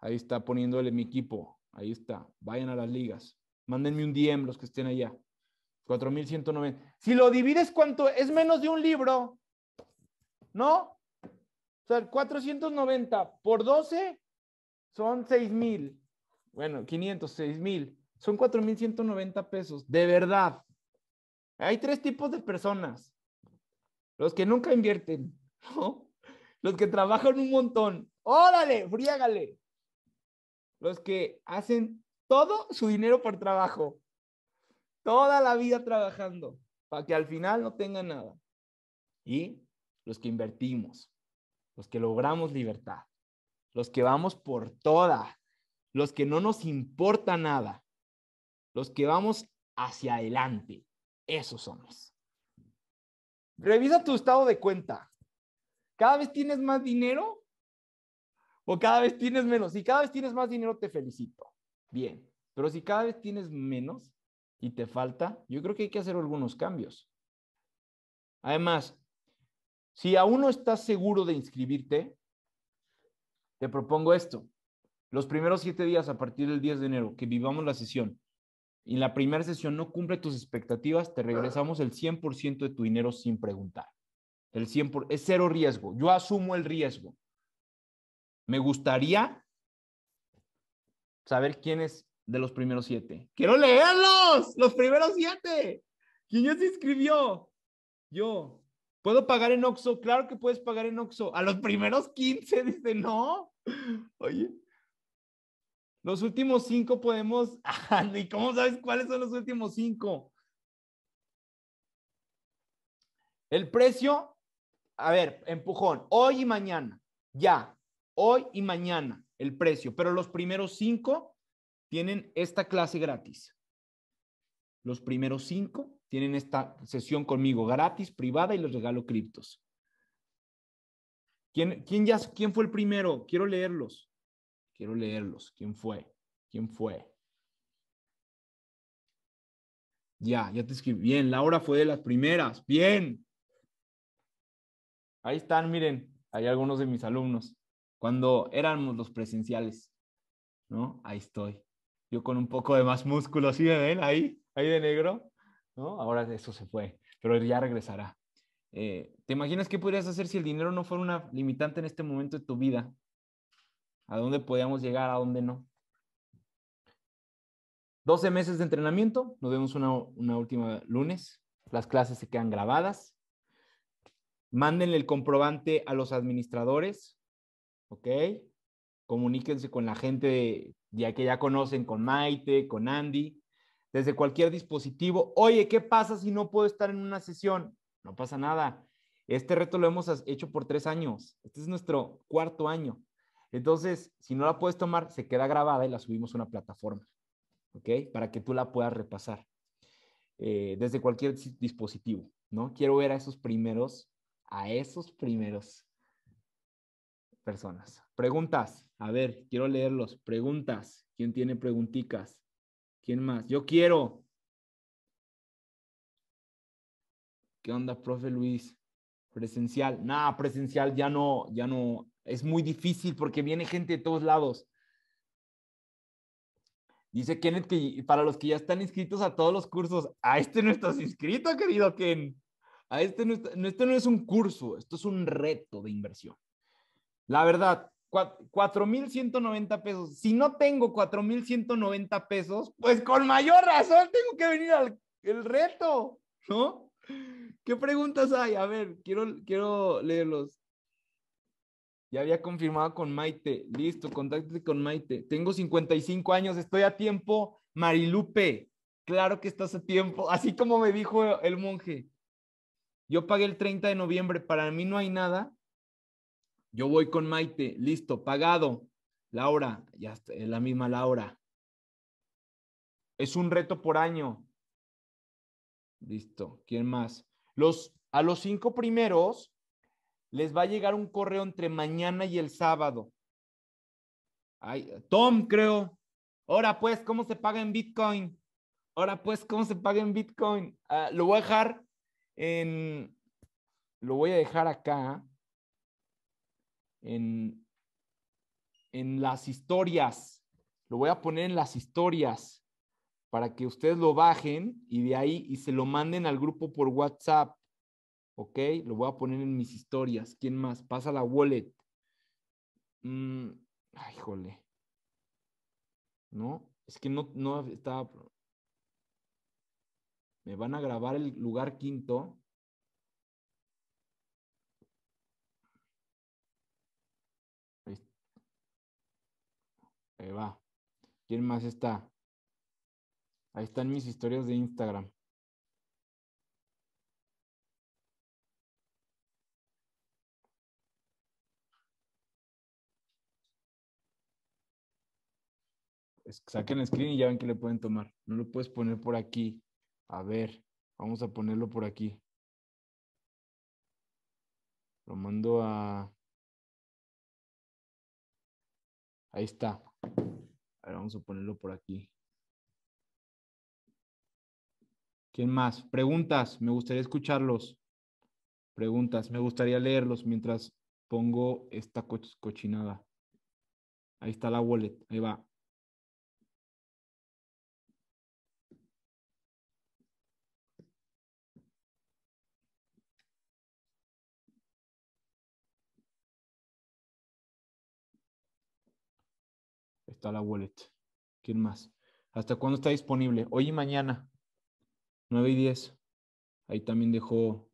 Ahí está poniéndole mi equipo. Ahí está, vayan a las ligas. Mándenme un DM los que estén allá. 4,190. Si lo divides, ¿cuánto? Es menos de un libro, ¿no? O sea, 490 por 12 son 6,000. Bueno, 500, mil. Son 4,190 pesos, de verdad. Hay tres tipos de personas los que nunca invierten, los que trabajan un montón, órale, friágale, los que hacen todo su dinero por trabajo, toda la vida trabajando, para que al final no tengan nada. Y los que invertimos, los que logramos libertad, los que vamos por toda, los que no nos importa nada, los que vamos hacia adelante, esos somos. Revisa tu estado de cuenta. ¿Cada vez tienes más dinero? ¿O cada vez tienes menos? Si cada vez tienes más dinero, te felicito. Bien. Pero si cada vez tienes menos y te falta, yo creo que hay que hacer algunos cambios. Además, si aún no estás seguro de inscribirte, te propongo esto. Los primeros siete días a partir del 10 de enero, que vivamos la sesión, y la primera sesión no cumple tus expectativas, te ah. regresamos el 100% de tu dinero sin preguntar. El es cero riesgo. Yo asumo el riesgo. Me gustaría saber quién es de los primeros siete. ¡Quiero leerlos! ¡Los primeros siete! ¿Quién ya se inscribió? Yo. ¿Puedo pagar en Oxo, Claro que puedes pagar en Oxo. A los primeros 15, dice, no. Oye, los últimos cinco podemos. Ah, ¿Y cómo sabes cuáles son los últimos cinco? El precio, a ver, empujón, hoy y mañana, ya, hoy y mañana el precio, pero los primeros cinco tienen esta clase gratis. Los primeros cinco tienen esta sesión conmigo gratis, privada y les regalo criptos. ¿Quién, quién, ya, ¿Quién fue el primero? Quiero leerlos. Quiero leerlos. ¿Quién fue? ¿Quién fue? Ya, ya te escribí. Bien, Laura fue de las primeras. Bien. Ahí están, miren, hay algunos de mis alumnos. Cuando éramos los presenciales, ¿no? Ahí estoy. Yo con un poco de más músculo, ¿sí ven? Ahí, ahí de negro, ¿no? Ahora eso se fue, pero ya regresará. Eh, ¿Te imaginas qué podrías hacer si el dinero no fuera una limitante en este momento de tu vida? a dónde podíamos llegar, a dónde no. 12 meses de entrenamiento, nos vemos una, última lunes, las clases se quedan grabadas. Mándenle el comprobante a los administradores, ¿ok? Comuníquense con la gente ya que ya conocen, con Maite, con Andy, desde cualquier dispositivo. Oye, ¿qué pasa si no puedo estar en una sesión? No pasa nada. Este reto lo hemos hecho por tres años. Este es nuestro cuarto año. Entonces, si no la puedes tomar, se queda grabada y la subimos a una plataforma, ¿ok? Para que tú la puedas repasar eh, desde cualquier dispositivo, ¿no? Quiero ver a esos primeros, a esos primeros personas. Preguntas, a ver, quiero leerlos. Preguntas, ¿quién tiene preguntitas? ¿Quién más? Yo quiero. ¿Qué onda, profe Luis? Presencial. Nada, presencial ya no, ya no, es muy difícil porque viene gente de todos lados. Dice Kenneth que para los que ya están inscritos a todos los cursos, a este no estás inscrito, querido Ken. A este no, este no es un curso, esto es un reto de inversión. La verdad, 4,190 pesos. Si no tengo 4,190 pesos, pues con mayor razón tengo que venir al el reto, ¿no? ¿Qué preguntas hay? A ver, quiero, quiero leerlos. Ya había confirmado con Maite. Listo, contáctate con Maite. Tengo 55 años, estoy a tiempo. Marilupe, claro que estás a tiempo. Así como me dijo el monje. Yo pagué el 30 de noviembre, para mí no hay nada. Yo voy con Maite, listo, pagado. Laura, ya está, la misma Laura. Es un reto por año. Listo, ¿quién más? Los, a los cinco primeros les va a llegar un correo entre mañana y el sábado. Tom, creo. Ahora pues, ¿cómo se paga en Bitcoin? Ahora pues, ¿cómo se paga en Bitcoin? Ah, lo voy a dejar en... Lo voy a dejar acá. En, en las historias. Lo voy a poner en las historias para que ustedes lo bajen y de ahí y se lo manden al grupo por WhatsApp. Ok, lo voy a poner en mis historias. ¿Quién más? Pasa la wallet. Mm, ay, jole. No, es que no, no estaba. Me van a grabar el lugar quinto. Ahí va. ¿Quién más está? Ahí están mis historias de Instagram. saquen el screen y ya ven que le pueden tomar. No lo puedes poner por aquí. A ver, vamos a ponerlo por aquí. Lo mando a... Ahí está. A ver, vamos a ponerlo por aquí. ¿Quién más? Preguntas. Me gustaría escucharlos. Preguntas. Me gustaría leerlos mientras pongo esta cochinada. Ahí está la wallet. Ahí va. está la wallet. ¿Quién más? ¿Hasta cuándo está disponible? Hoy y mañana, 9 y 10. Ahí también dejó.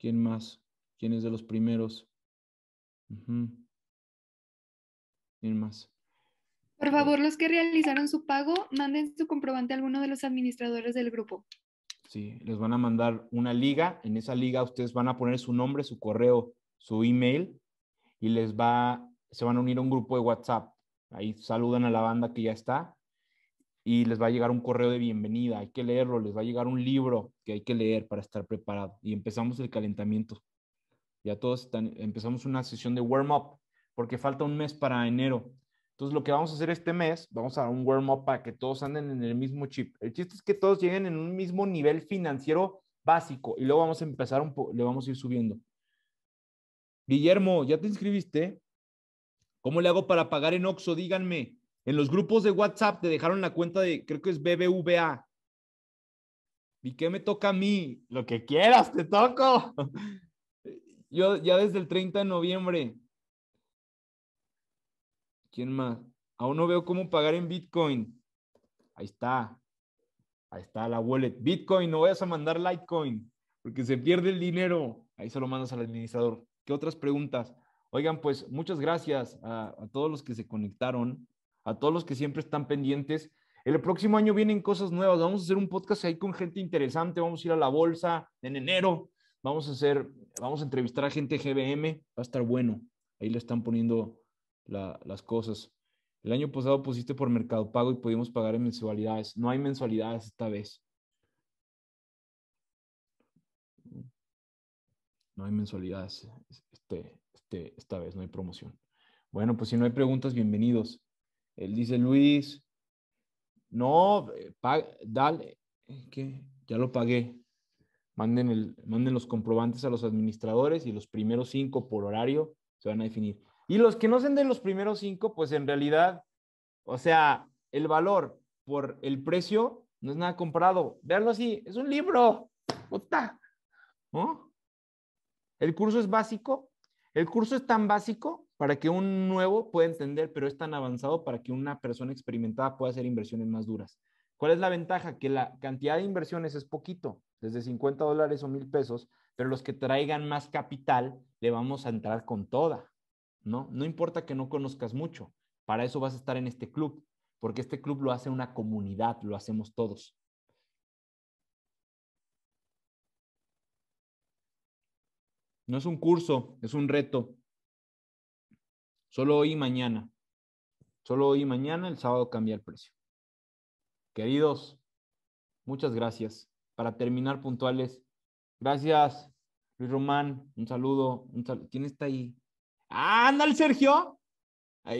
¿Quién más? ¿Quién es de los primeros? ¿Quién más? Por favor, los que realizaron su pago, manden su comprobante a alguno de los administradores del grupo. Sí, les van a mandar una liga. En esa liga ustedes van a poner su nombre, su correo, su email y les va, se van a unir a un grupo de WhatsApp. Ahí saludan a la banda que ya está y les va a llegar un correo de bienvenida, hay que leerlo, les va a llegar un libro que hay que leer para estar preparado. Y empezamos el calentamiento. Ya todos están, empezamos una sesión de warm-up porque falta un mes para enero. Entonces lo que vamos a hacer este mes, vamos a dar un warm-up para que todos anden en el mismo chip. El chiste es que todos lleguen en un mismo nivel financiero básico y luego vamos a empezar un poco le vamos a ir subiendo. Guillermo, ¿ya te inscribiste? ¿Cómo le hago para pagar en Oxxo? Díganme. En los grupos de WhatsApp te dejaron la cuenta de, creo que es BBVA. ¿Y qué me toca a mí? Lo que quieras, te toco. Yo ya desde el 30 de noviembre. ¿Quién más? Aún no veo cómo pagar en Bitcoin. Ahí está. Ahí está la wallet. Bitcoin, no vayas a mandar Litecoin, porque se pierde el dinero. Ahí se lo mandas al administrador. ¿Qué otras preguntas? Oigan, pues muchas gracias a, todos los que se conectaron, a todos los que siempre están pendientes. El próximo año vienen cosas nuevas. Vamos a hacer un podcast ahí con gente interesante. Vamos a ir a la bolsa en enero. Vamos a hacer, vamos a entrevistar a gente GBM. Va a estar bueno. Ahí le están poniendo las cosas. El año pasado pusiste por Mercado Pago y pudimos pagar en mensualidades. No hay mensualidades esta vez. No hay mensualidades. Este, este, esta vez no hay promoción. Bueno, pues si no hay preguntas, bienvenidos. Él dice, Luis, no, eh, dale, eh, que ya lo pagué. Manden, el, manden los comprobantes a los administradores y los primeros cinco por horario se van a definir. Y los que no sean de los primeros cinco, pues en realidad, o sea, el valor por el precio no es nada comprado Veanlo así, es un libro. Puta. ¿No? El curso es básico, el curso es tan básico para que un nuevo pueda entender, pero es tan avanzado para que una persona experimentada pueda hacer inversiones más duras. ¿Cuál es la ventaja? Que la cantidad de inversiones es poquito, desde 50 dólares o mil pesos, pero los que traigan más capital le vamos a entrar con toda, ¿no? No importa que no conozcas mucho, para eso vas a estar en este club, porque este club lo hace una comunidad, lo hacemos todos. No es un curso, es un reto. Solo hoy y mañana. Solo hoy y mañana, el sábado cambia el precio. Queridos, muchas gracias. Para terminar puntuales, gracias, Luis Román. Un saludo. ¿Quién está ahí? Ah, el Sergio!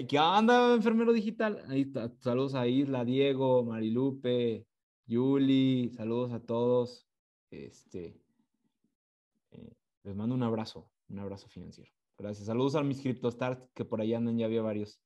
¿Qué onda, enfermero digital? Ahí está. Saludos a Isla, Diego, Marilupe, Yuli. Saludos a todos. Este, eh, les mando un abrazo, un abrazo financiero. Gracias. Saludos a mis CryptoStars, que por allá andan, ya había varios.